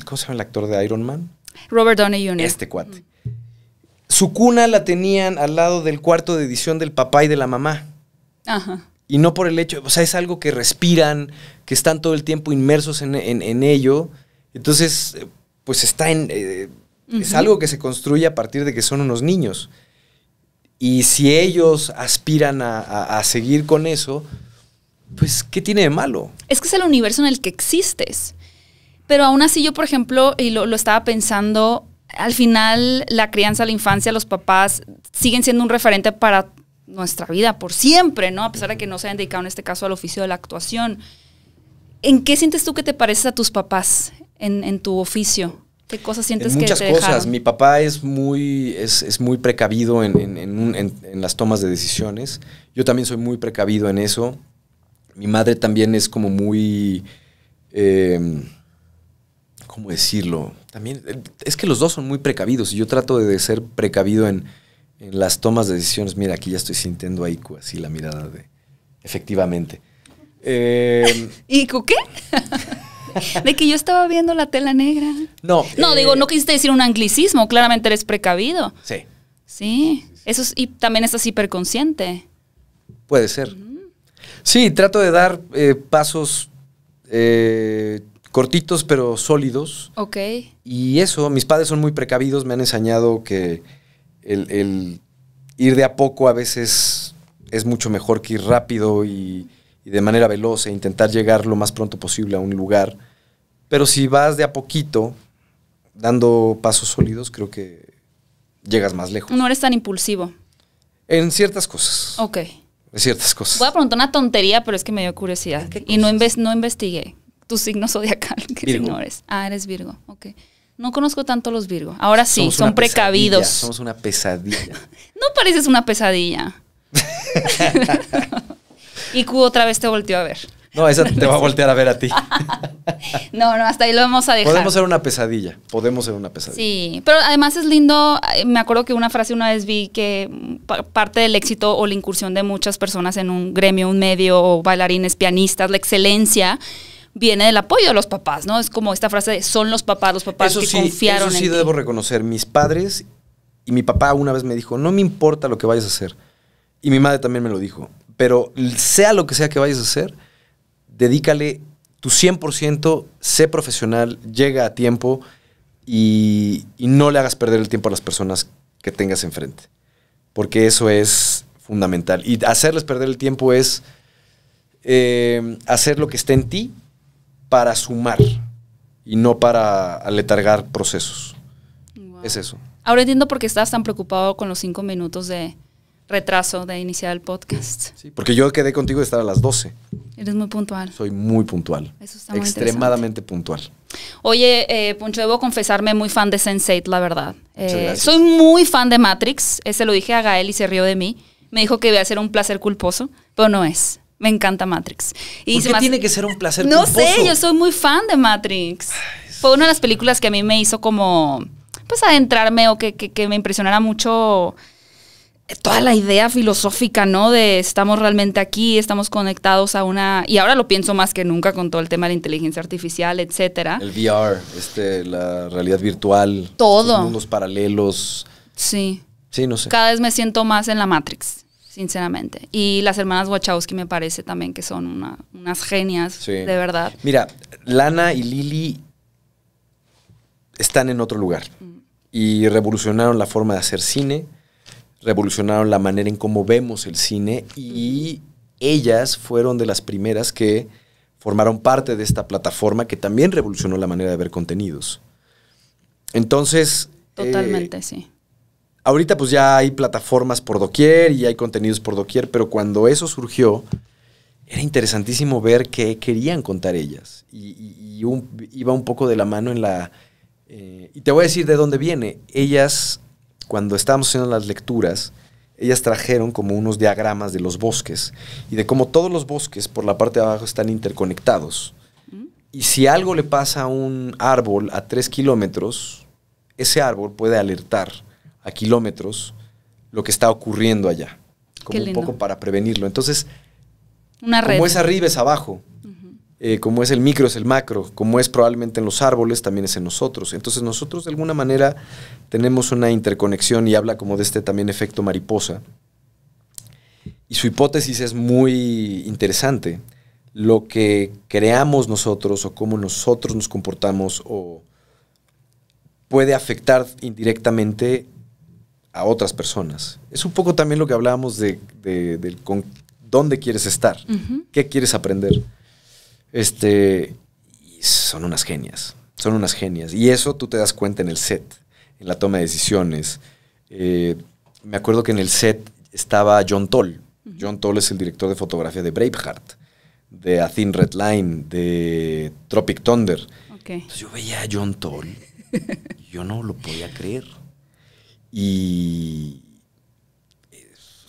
S1: ¿cómo se llama el actor de Iron Man? Robert Downey Jr. Este cuate. Su cuna la tenían al lado del cuarto de edición del papá y de la mamá. Ajá. Y no por el hecho, o sea, es algo que respiran, que están todo el tiempo inmersos en, ello. Entonces, eh, pues está en... Eh, es algo que se construye a partir de que son unos niños. Y si ellos aspiran a, seguir con eso, pues, ¿qué tiene de malo?
S2: Es que es el universo en el que existes. Pero aún así yo, por ejemplo, y lo, estaba pensando, al final la crianza, la infancia, los papás siguen siendo un referente para nuestra vida por siempre, ¿no? A pesar de que no se hayan dedicado en este caso al oficio de la actuación. ¿En qué sientes tú que te pareces a tus papás en tu oficio? ¿Qué cosas sientes que muchas cosas. Mi
S1: papá es muy, es, muy precavido en, las tomas de decisiones. Yo también soy muy precavido en eso. Mi madre también es como muy... Em, ¿Cómo decirlo? También eh, es que los dos son muy precavidos y yo trato de ser precavido en, las tomas de decisiones. Mira, aquí ya estoy sintiendo ahí así la mirada de... Efectivamente. Eh,
S2: ¿Y qué? de que yo estaba viendo la tela negra.
S1: No. No, digo, eh,
S2: no quisiste decir un anglicismo, claramente eres precavido. Sí. Sí. Eso y también estás hiperconsciente.
S1: Puede ser. Sí, trato de dar eh, pasos eh, cortitos pero sólidos. Ok. Y eso, mis padres son muy precavidos, me han enseñado que el, el ir de a poco a veces es mucho mejor que ir rápido y y de manera veloz e intentar llegar lo más pronto posible a un lugar. Pero si vas de a poquito, dando pasos sólidos, creo que llegas más lejos.
S2: No eres tan impulsivo.
S1: En ciertas cosas.
S2: Ok. En
S1: ciertas cosas. Voy a
S2: preguntar una tontería, pero es que me dio curiosidad. Y no, no investigué tu signo zodiacal, que Virgo. eres. Ah, eres Virgo. Ok. No conozco tanto los Virgo. Ahora sí, son precavidos. Somos
S1: una pesadilla.
S2: no pareces una pesadilla. Y Q otra vez te volteó a ver.
S1: No, esa te va a voltear a ver a ti.
S2: no, no, hasta ahí lo vamos a dejar. Podemos ser
S1: una pesadilla, podemos ser una pesadilla.
S2: Sí, pero además es lindo, eh, me acuerdo que una frase una vez vi que parte del éxito o la incursión de muchas personas en un gremio, un medio, o bailarines, pianistas, la excelencia viene del apoyo de los papás, ¿no? Es como esta frase de son los papás, los papás que sí, confiaron eso sí
S1: debo reconocer, mis padres y mi papá una vez me dijo, "No me importa lo que vayas a hacer." Y mi madre también me lo dijo pero sea lo que sea que vayas a hacer, dedícale tu 100%, sé profesional, llega a tiempo y, no le hagas perder el tiempo a las personas que tengas enfrente. Porque eso es fundamental. Y hacerles perder el tiempo es eh, hacer lo que esté en ti para sumar y no para aletargar procesos. Es eso.
S2: Ahora entiendo por qué estás tan preocupado con los cinco minutos de, retraso de iniciar el podcast. Sí,
S1: porque yo quedé contigo de estar a las 12.
S2: Eres muy puntual.
S1: Soy muy puntual. Eso está muy Extremadamente puntual.
S2: Oye, eh, Poncho, debo confesarme muy fan de Sense8, la verdad. Eh, soy muy fan de Matrix. Ese lo dije a Gael y se rió de mí. Me dijo que iba a ser un placer culposo, pero no es. Me encanta Matrix. Y ¿Por qué tiene que ser un placer culposo? No sé, yo soy muy fan de Matrix. Fue una de las películas que a mí me hizo como, pues, adentrarme o que, que me impresionara mucho toda la idea filosófica, ¿no? De estamos realmente aquí, estamos conectados a una... Y ahora lo pienso más que nunca con todo el tema de la inteligencia artificial, etcétera. El
S1: VR, este, la realidad virtual. Todo. Mundos paralelos. Sí. Sí, no sé. Cada
S2: vez me siento más en la Matrix, sinceramente. Y las hermanas Wachowski me parece también que son unas genias, de verdad.
S1: Mira, Lana y Lili están en otro lugar. Mm. Y revolucionaron la forma de hacer cine revolucionaron la manera en cómo vemos el cine y ellas fueron de las primeras que formaron parte de esta plataforma que también revolucionó la manera de ver contenidos. Entonces... Totalmente, eh, sí. Ahorita pues ya hay plataformas por doquier y hay contenidos por doquier, pero cuando eso surgió, era interesantísimo ver qué querían contar ellas. Y, iba un poco de la mano en la... Eh, y te voy a decir de dónde viene. Ellas cuando estábamos haciendo las lecturas, ellas trajeron como unos diagramas de los bosques y de cómo todos los bosques por la parte de abajo están interconectados. Mm. Y si algo le pasa a un árbol a tres kilómetros, ese árbol puede alertar a kilómetros lo que está ocurriendo allá. Como un poco para prevenirlo. Entonces, Una como es arriba, es abajo. Eh, como es el micro es el macro, como es probablemente en los árboles, también es en nosotros. Entonces nosotros de alguna manera tenemos una interconexión y habla como de este también efecto mariposa. Y su hipótesis es muy interesante. Lo que creamos nosotros o cómo nosotros nos comportamos o puede afectar indirectamente a otras personas. Es un poco también lo que hablábamos de, dónde quieres estar, qué quieres aprender. Este, son unas genias, son unas genias. Y eso tú te das cuenta en el set, en la toma de decisiones. Eh, me acuerdo que en el set estaba John Toll. John Toll es el director de fotografía de Braveheart, de A Thin Red Line, de Tropic Thunder. Entonces yo veía a John Toll, yo no lo podía creer. Y,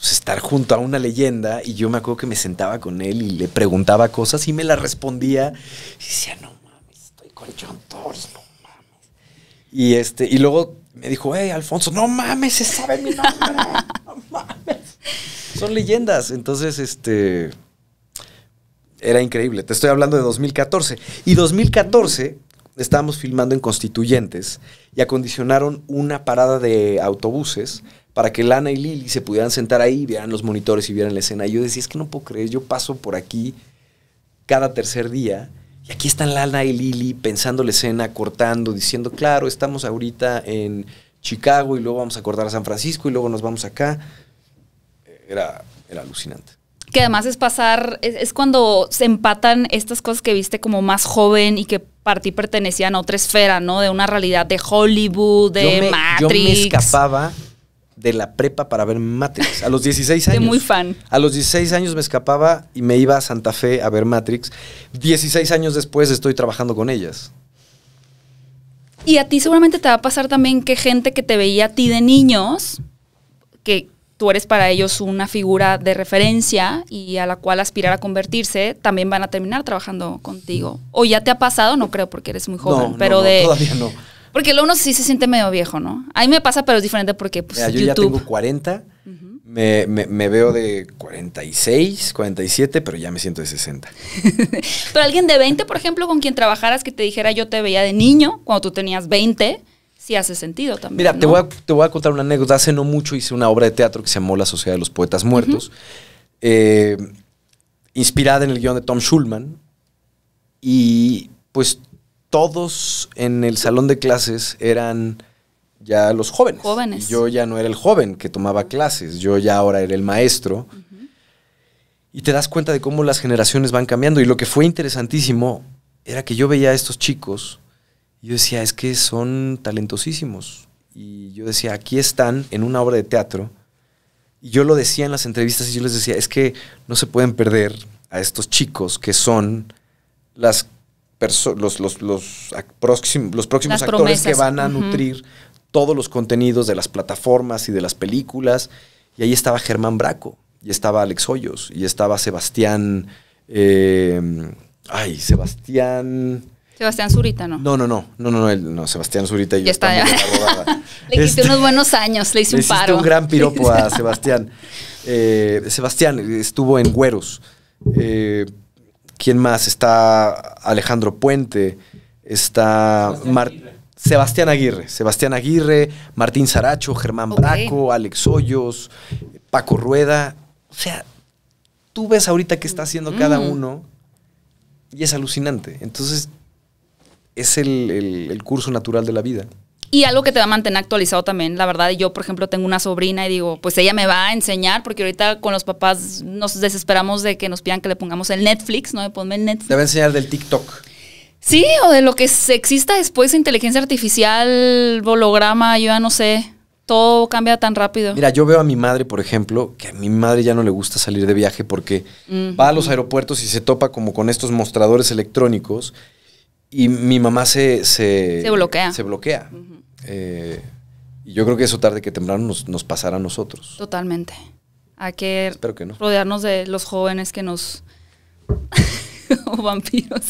S1: pues, estar junto a una leyenda y yo me acuerdo que me sentaba con él y le preguntaba cosas y me la respondía y decía, no mames, estoy con John Torres, no mames. Y, este, y luego me dijo, hey, Alfonso, no mames, se sabe mi nombre, no mames. Son leyendas, entonces, este, era increíble. Te estoy hablando de 2014. Y 2014 estábamos filmando en Constituyentes y acondicionaron una parada de autobuses para que Lana y Lili se pudieran sentar ahí, vieran los monitores y vieran la escena. Y yo decía, es que no puedo creer, yo paso por aquí cada tercer día y aquí están Lana y Lili pensando la escena, cortando, diciendo, claro, estamos ahorita en Chicago y luego vamos a cortar a San Francisco y luego nos vamos acá. Era, alucinante.
S2: Que además es pasar, es, cuando se empatan estas cosas que viste como más joven y que para ti pertenecían a otra esfera, ¿no? De una realidad de Hollywood, de Matrix. Yo me
S1: escapaba de la prepa para ver Matrix. A los 16 años. De muy fan. A los 16 años me escapaba y me iba a Santa Fe a ver Matrix. 16 años después estoy trabajando con ellas.
S2: Y a ti seguramente te va a pasar también que gente que te veía a ti de niños, que tú eres para ellos una figura de referencia y a la cual aspirar a convertirse, también van a terminar trabajando contigo. O ya te ha pasado, no creo porque eres muy joven, pero de... Todavía no porque luego uno sí se siente medio viejo, ¿no? A mí me pasa, pero es diferente porque pues, Mira, yo ya tengo
S1: 40, me, veo de 46, 47, pero ya me siento de 60.
S2: pero alguien de 20, por ejemplo, con quien trabajaras que te dijera yo te veía de niño cuando tú tenías 20, sí hace sentido también. Mira, te,
S1: voy a, contar una anécdota. Hace no mucho hice una obra de teatro que se llamó La Sociedad de los Poetas Muertos, eh, inspirada en el guión de Tom Schulman. Y pues todos en el salón de clases eran ya los jóvenes. jóvenes. Yo ya no era el joven que tomaba clases, yo ya ahora era el maestro. Y te das cuenta de cómo las generaciones van cambiando. Y lo que fue interesantísimo era que yo veía a estos chicos y yo decía, es que son talentosísimos. Y yo decía, aquí están en una obra de teatro. Y yo lo decía en las entrevistas y yo les decía, es que no se pueden perder a estos chicos que son las los, los, los, próximos actores que van a nutrir todos los contenidos de las plataformas y de las películas. Y ahí estaba Germán Braco, y estaba Alex Hoyos, y estaba Sebastián. Em, ay, Sebastián.
S2: Sebastián Zurita, ¿no? No,
S1: no, no, no, no, Sebastián Zurita y yo. está, le
S2: quité este, unos buenos años, le hice un paro. un gran piropo a
S1: Sebastián. Eh, Sebastián estuvo en Güeros. Eh, ¿Quién más? Está Alejandro Puente, está Sebastián Aguirre. Sebastián Aguirre, Martín Saracho, Germán Braco, Alex Hoyos, Paco Rueda. O sea, tú ves ahorita qué está haciendo cada mm. uno y es alucinante. Entonces, es el curso natural de la vida.
S2: Y algo que te va a mantener actualizado también, la verdad, yo por ejemplo tengo una sobrina y digo, pues ella me va a enseñar, porque ahorita con los papás nos desesperamos de que nos pidan que le pongamos el Netflix, ¿no? De ponme el Netflix.
S1: Te va a enseñar del TikTok.
S2: Sí, o de lo que exista después, inteligencia artificial, holograma, yo ya no sé. Todo cambia tan rápido. Mira,
S1: yo veo a mi madre, por ejemplo, que a mi madre ya no le gusta salir de viaje porque va a los aeropuertos y se topa como con estos mostradores electrónicos y mi mamá se... Se, bloquea. Se bloquea. Eh, y yo creo que eso tarde que temprano nos, nos pasará a nosotros.
S2: Totalmente. Hay que, rodearnos de los jóvenes que nos... o vampiros.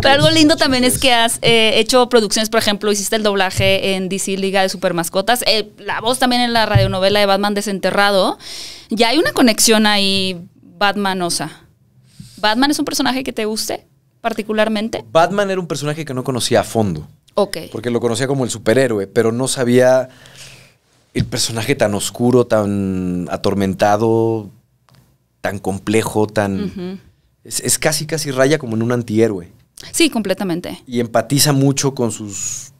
S2: Pero algo lindo también es que has eh, hecho producciones, por ejemplo, hiciste el doblaje en DC Liga de Supermascotas, eh, la voz también en la radionovela de Batman Desenterrado. Ya hay una conexión ahí Batmanosa. ¿Batman es un personaje que te guste particularmente?
S1: Batman era un personaje que no conocía a fondo. Porque lo conocía como el superhéroe, pero no sabía el personaje tan oscuro, tan atormentado, tan complejo, tan... es, casi, casi raya como en un antihéroe.
S2: Sí, completamente.
S1: Y empatiza mucho con sus...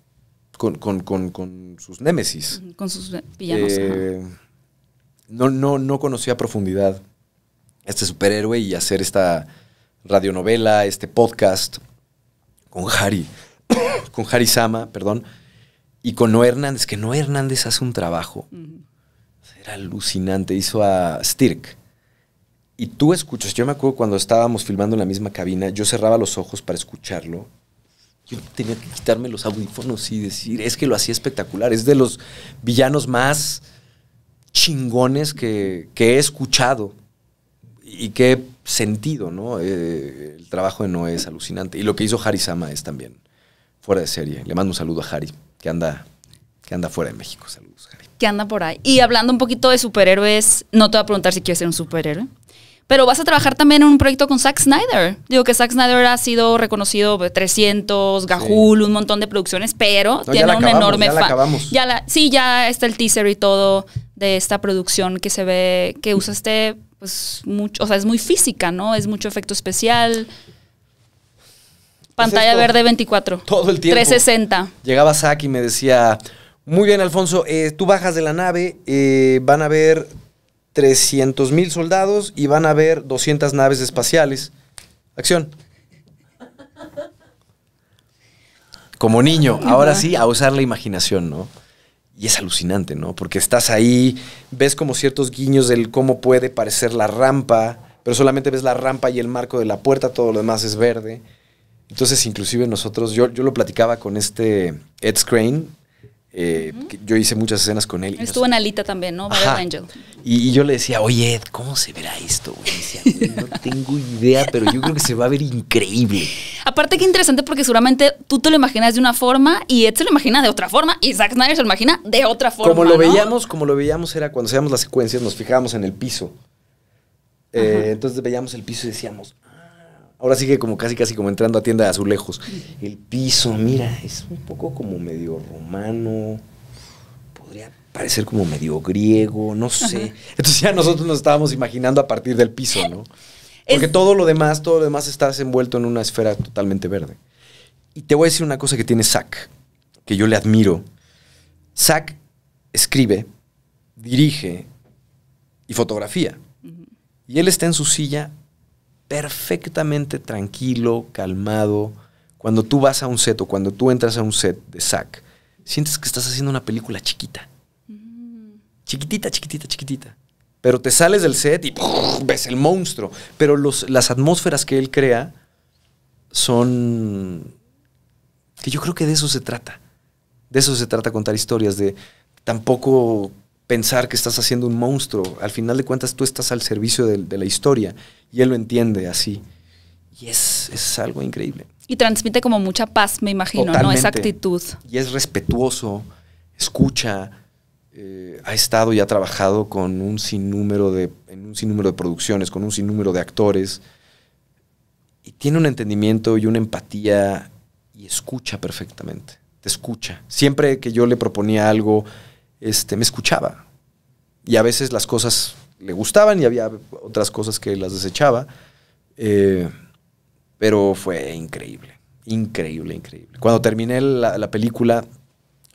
S1: Con, con, con, sus némesis.
S2: Con sus villanos. Eh,
S1: no, no, no conocía a profundidad este superhéroe y hacer esta radionovela, este podcast con Harry. con Harisama, perdón, y con Noé Hernández, que Noé Hernández hace un trabajo. Era alucinante, hizo a Stirk. Y tú escuchas, yo me acuerdo cuando estábamos filmando en la misma cabina, yo cerraba los ojos para escucharlo. Yo tenía que quitarme los audífonos y decir, es que lo hacía espectacular, es de los villanos más chingones que, he escuchado y que he sentido, ¿no? Eh, el trabajo de Noé es alucinante. Y lo que hizo Harisama es también fuera de serie. Le mando un saludo a Harry, que anda, que anda fuera de México. Saludos,
S2: Harry. Que anda por ahí. Y hablando un poquito de superhéroes, no te voy a preguntar si quieres ser un superhéroe. Pero vas a trabajar también en un proyecto con Zack Snyder. Digo que Zack Snyder ha sido reconocido 300, pues, Gahul, un montón de producciones, pero tiene un enorme fan. Ya sí, ya está el teaser y todo de esta producción que se ve, que usa este, pues, mucho, o sea, es muy física, ¿no? Es mucho efecto especial. Pantalla verde 24.
S1: Todo el tiempo. 360. Llegaba Zack y me decía, muy bien Alfonso, eh, tú bajas de la nave, eh, van a ver 300 mil soldados y van a ver 200 naves espaciales. Acción. Como niño, ahora sí, a usar la imaginación, ¿no? Y es alucinante, ¿no? Porque estás ahí, ves como ciertos guiños del cómo puede parecer la rampa, pero solamente ves la rampa y el marco de la puerta, todo lo demás es verde. Entonces, inclusive nosotros, yo, yo lo platicaba con este Ed Crane, eh, yo hice muchas escenas con él. Estuvo en
S2: Alita también, ¿no? Angel.
S1: Y, yo le decía, oye, Ed, ¿cómo se verá esto? Decía, no tengo idea, pero yo creo que se va a ver increíble.
S2: Aparte que interesante porque seguramente tú te lo imaginas de una forma y Ed se lo imagina de otra forma y Zack Snyder se lo imagina de otra forma. Como lo veíamos,
S1: como lo veíamos era cuando hacíamos las secuencias, nos fijábamos en el piso. Eh, entonces veíamos el piso y decíamos, Ahora sigue como casi, casi como entrando a tienda de azulejos. El piso, mira, es un poco como medio romano. Podría parecer como medio griego, no sé. Entonces ya nosotros nos estábamos imaginando a partir del piso, ¿no? Porque todo lo demás, todo lo demás está envuelto en una esfera totalmente verde. Y te voy a decir una cosa que tiene Zack, que yo le admiro. Zack escribe, dirige y fotografía. Y él está en su silla perfectamente tranquilo, calmado. Cuando tú vas a un set o cuando tú entras a un set de Zack, sientes que estás haciendo una película chiquita. Mm. Chiquitita, chiquitita, chiquitita. Pero te sales del set y ves el monstruo. Pero los, las atmósferas que él crea son... que yo creo que de eso se trata. De eso se trata contar historias, de tampoco pensar que estás haciendo un monstruo. Al final de cuentas, tú estás al servicio de, la historia y él lo entiende así. Y es, algo increíble.
S2: Y transmite como mucha paz, me imagino, ¿no? Esa actitud.
S1: Y es respetuoso, escucha, eh, ha estado y ha trabajado con un sinnúmero de, en un sinnúmero de producciones, con un sinnúmero de actores. Y tiene un entendimiento y una empatía y escucha perfectamente. Te escucha. Siempre que yo le proponía algo, este, me escuchaba. Y a veces las cosas le gustaban y había otras cosas que las desechaba. Eh, pero fue increíble, increíble, increíble. Cuando terminé la, película,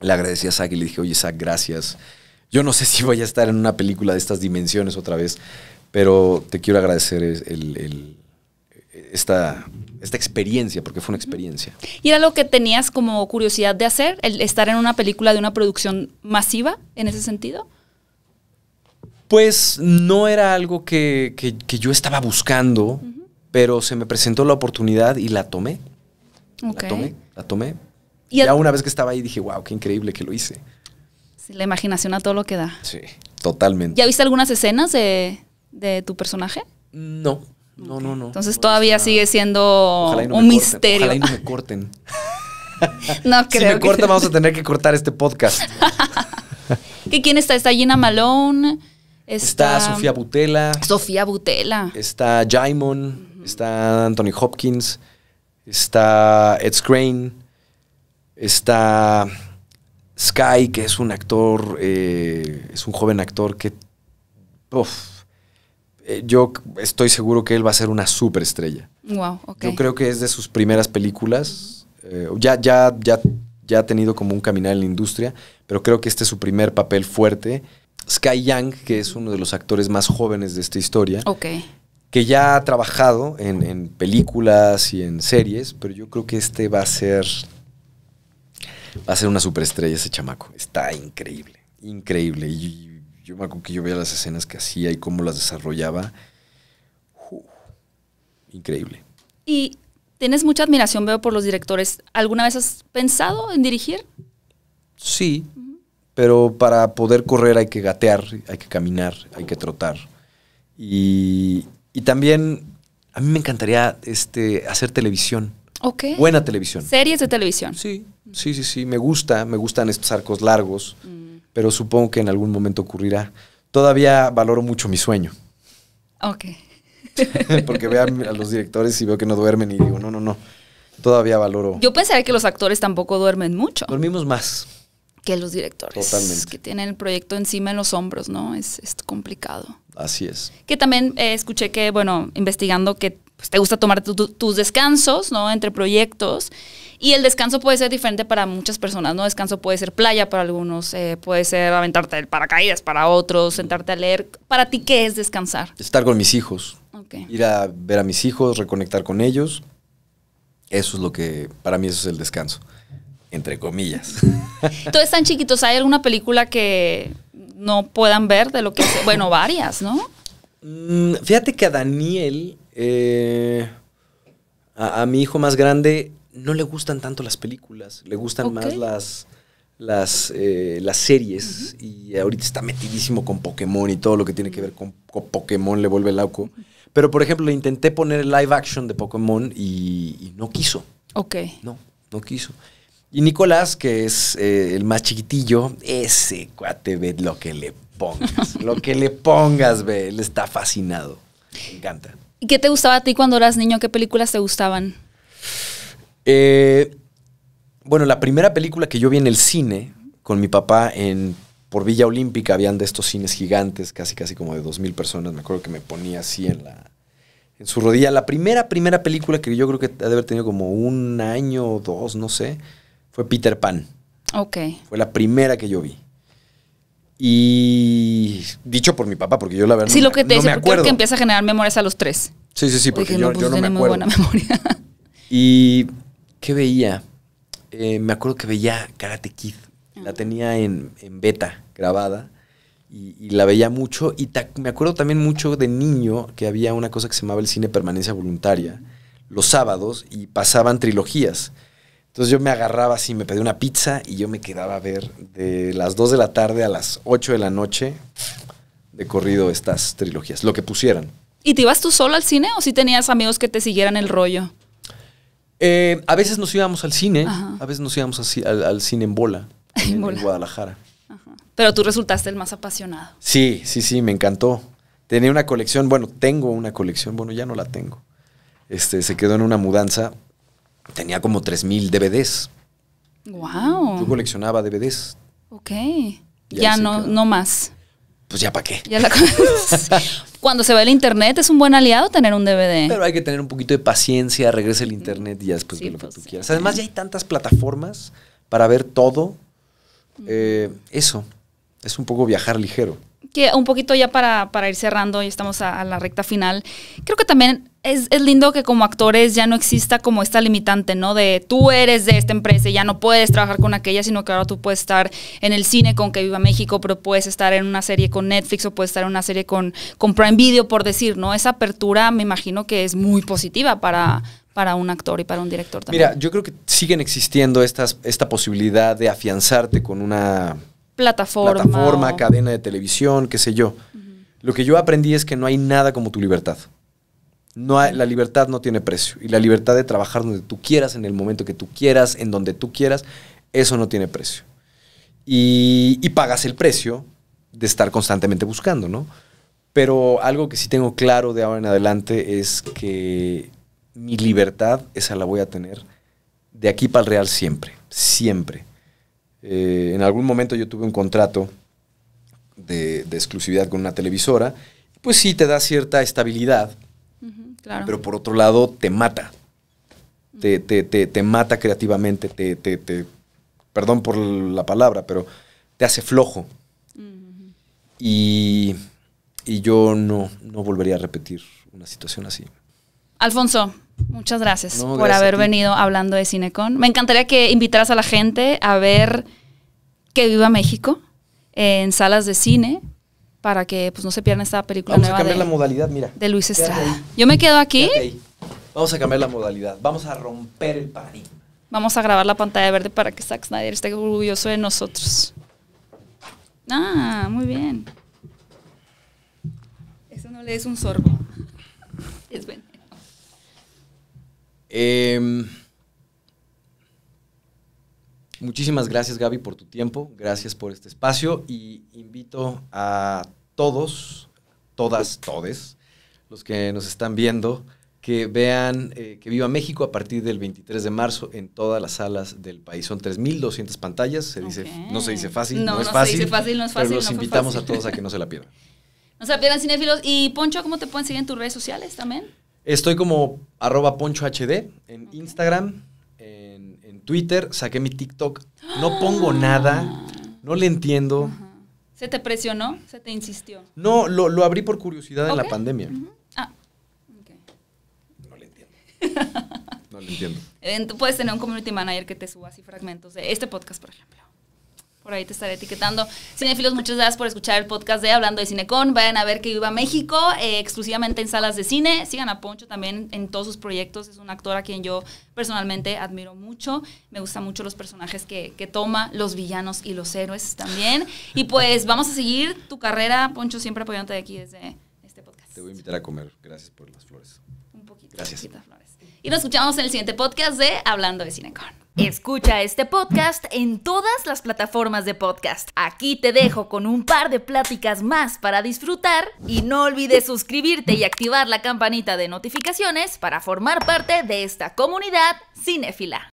S1: le agradecí a Zack y le dije, oye, Zack, gracias. Yo no sé si voy a estar en una película de estas dimensiones otra vez, pero te quiero agradecer esta esta experiencia, porque fue una experiencia.
S2: ¿Y era lo que tenías como curiosidad de hacer, el estar en una película de una producción masiva en ese sentido?
S1: Pues no era algo que, yo estaba buscando, pero se me presentó la oportunidad y la tomé. La tomé, la tomé. Y ya una vez que estaba ahí dije, wow, qué increíble que lo hice.
S2: la imaginación a todo lo que da. Sí,
S1: totalmente. ¿Ya
S2: viste algunas escenas de, de tu personaje?
S1: No, no, no, no. Entonces
S2: todavía sigue siendo un misterio. no
S1: me corten. no Si me corta, vamos a tener que cortar este podcast.
S2: ¿Qué ¿Quién está? Está Gina Malone. Está, Sofía
S1: Butela. Sofía
S2: Butela.
S1: Está Jaimon. Está Anthony Hopkins. Está Ed Crane. Está Sky, que es un actor, eh, es un joven actor que uf, eh, yo estoy seguro que él va a ser una superestrella. Wow, okay. Yo creo que es de sus primeras películas. Eh, ya, ya, ya, ya ha tenido como un caminar en la industria, pero creo que este es su primer papel fuerte. Sky Young, que es uno de los actores más jóvenes de esta historia. Que ya ha trabajado en, en películas y en series, pero yo creo que este va a ser. Va a ser una superestrella ese chamaco. Está increíble. Increíble. Y yo me acuerdo que yo veía las escenas que hacía y cómo las desarrollaba. increíble.
S2: Y tienes mucha admiración, veo, por los directores. ¿Alguna vez has pensado en dirigir?
S1: Sí, pero para poder correr hay que gatear, hay que caminar, hay que trotar. Y, también a mí me encantaría este, hacer televisión. Ok. Buena televisión.
S2: Series de televisión. Sí,
S1: sí, sí, sí. Me gusta, me gustan estos arcos largos. Mm pero supongo que en algún momento ocurrirá. Todavía valoro mucho mi sueño. Ok. Porque veo a, los directores y veo que no duermen y digo, no, no, no. Todavía valoro. Yo
S2: pensaría que los actores tampoco duermen mucho.
S1: Dormimos más.
S2: Que los directores. Totalmente. Que tienen el proyecto encima en los hombros, ¿no? Es, complicado. Así es. Que también eh, escuché que, bueno, investigando que pues, te gusta tomar tus descansos, ¿no? Entre proyectos. Y el descanso puede ser diferente para muchas personas, ¿no? Descanso puede ser playa para algunos, eh, puede ser aventarte el paracaídas para otros, sentarte a leer. ¿Para ti qué es descansar?
S1: Estar con mis hijos. Ir a ver a mis hijos, reconectar con ellos. Eso es lo que, para mí eso es el descanso, entre comillas.
S2: Todos están chiquitos, ¿hay alguna película que no puedan ver de lo que... Bueno, varias, ¿no?
S1: Mm, fíjate que a Daniel, eh, a mi hijo más grande, no le gustan tanto las películas, le gustan más las, las, eh, las series. Y ahorita está metidísimo con Pokémon y todo lo que tiene que ver con, Pokémon le vuelve loco. Pero, por ejemplo, le intenté poner live action de Pokémon y, no quiso.
S2: Ok. No,
S1: no quiso. Y Nicolás, que es eh, el más chiquitillo, ese cuate ve lo que le pongas. lo que le pongas, ve. Él está fascinado. Me encanta.
S2: ¿Y qué te gustaba a ti cuando eras niño? ¿Qué películas te gustaban?
S1: Eh, bueno, la primera película que yo vi en el cine con mi papá en por Villa Olímpica habían de estos cines gigantes, casi casi como de dos mil personas, me acuerdo que me ponía así en la en su rodilla. La primera primera película que yo creo que ha de haber tenido como un año o dos, no sé, fue Peter Pan. Ok. Fue la primera que yo vi. Y dicho por mi papá, porque yo la verdad. Sí, no lo que te que empieza
S2: a generar memorias a los tres.
S1: Sí, sí, sí, porque yo, no, pues me acuerdo. Muy buena memoria. Y ¿Qué veía? Eh, me acuerdo que veía Karate Kid. La tenía en, en beta grabada y, la veía mucho. Y me acuerdo también mucho de niño que había una cosa que se llamaba el cine permanencia voluntaria los sábados y pasaban trilogías. Entonces yo me agarraba así, me pedía una pizza y yo me quedaba a ver de las 2 de la tarde a las 8 de la noche de corrido estas trilogías, lo que pusieran.
S2: ¿Y te ibas tú solo al cine o si tenías amigos que te siguieran el rollo?
S1: Eh, a veces nos íbamos al cine, a veces nos íbamos así, al, cine en bola, en, Guadalajara.
S2: Pero tú resultaste el más apasionado.
S1: Sí, sí, sí, me encantó. Tenía una colección, bueno, tengo una colección, bueno, ya no la tengo. Este, se quedó en una mudanza, tenía como 3.000 DVDs.
S2: Wow. Yo
S1: coleccionaba DVDs. Ok. Ya, no,
S2: no más. Pues ya para qué. Ya la cuando se va el internet es un buen aliado tener un DVD. Pero
S1: hay que tener un poquito de paciencia, regresa el mm. internet y ya después ve lo que pues, tú quieras. Además, ya hay tantas plataformas para ver todo. Mm. Eh, eso, es un poco viajar ligero
S2: que un poquito ya para, para ir cerrando, y estamos a, la recta final, creo que también es, lindo que como actores ya no exista como esta limitante, ¿no? De tú eres de esta empresa y ya no puedes trabajar con aquella, sino que ahora tú puedes estar en el cine con Que Viva México, pero puedes estar en una serie con Netflix o puedes estar en una serie con, con Prime Video, por decir, ¿no? Esa apertura me imagino que es muy positiva para, para un actor y para un director también.
S1: Mira, yo creo que siguen existiendo estas, esta posibilidad de afianzarte con una plataforma, cadena de televisión, qué sé yo. Lo que yo aprendí es que no hay nada como tu libertad. No la libertad no tiene precio. Y la libertad de trabajar donde tú quieras, en el momento que tú quieras, en donde tú quieras, eso no tiene precio. Y, y pagas el precio de estar constantemente buscando, ¿no? Pero algo que sí tengo claro de ahora en adelante es que mi libertad, esa la voy a tener de aquí para el real siempre, siempre. Eh, en algún momento yo tuve un contrato de, exclusividad con una televisora, pues sí te da cierta estabilidad, pero por otro lado te mata, te, mata creativamente, te, perdón por la palabra, pero te hace flojo. y, yo no volvería a repetir una situación así.
S2: Alfonso, Muchas gracias por haber venido hablando de Cinecon. Me encantaría que invitaras a la gente a ver Que Viva México en salas de cine para que pues, no se pierdan esta película Vamos a cambiar la modalidad, mira. de Luis Estrada. Yo me quedo aquí.
S1: Vamos a cambiar la modalidad. Vamos a romper el paradigma.
S2: Vamos a grabar la pantalla verde para que Zack Snyder esté orgulloso de nosotros. Ah, muy bien. Eso no le es un sorbo. Es bueno.
S1: Em, muchísimas gracias Gaby por tu tiempo, gracias por este espacio y invito a todos, todas, todes, los que nos están viendo, que vean eh, que Viva México a partir del 23 de marzo en todas las salas del país. Son 3.200 pantallas, se no se dice fácil, no, es fácil, se dice fácil, no es fácil. Pero los invitamos a todos a que no se la pierdan.
S2: no se la pierdan, cinéfilos. Y Poncho, ¿cómo te pueden seguir en tus redes sociales también?
S1: Estoy como arroba ponchohd en Instagram, en, Twitter, saqué mi TikTok. No pongo nada, no le entiendo.
S2: ¿Se te presionó? ¿Se te insistió?
S1: No, lo, abrí por curiosidad en la pandemia.
S2: Ah, ok.
S1: No le entiendo. no le entiendo.
S2: Tú Puedes tener un community manager que te suba así fragmentos de este podcast, por ejemplo por ahí te estaré etiquetando. Cinefilos, muchas gracias por escuchar el podcast de Hablando de Cinecon. Vayan a ver que viva México, eh, exclusivamente en salas de cine. Sigan a Poncho también en todos sus proyectos. Es un actor a quien yo personalmente admiro mucho. Me gustan mucho los personajes que, que toma, los villanos y los héroes también. Y pues vamos a seguir tu carrera, Poncho, siempre apoyándote aquí desde
S1: este podcast. Te voy a invitar a comer. Gracias por las flores. Un poquito. Gracias.
S2: Y nos escuchamos en el siguiente podcast de Hablando de Cinecon. Escucha este podcast en todas las plataformas de podcast. Aquí te dejo con un par de pláticas más para disfrutar y no olvides suscribirte y activar la campanita de notificaciones para formar parte de esta comunidad cinéfila.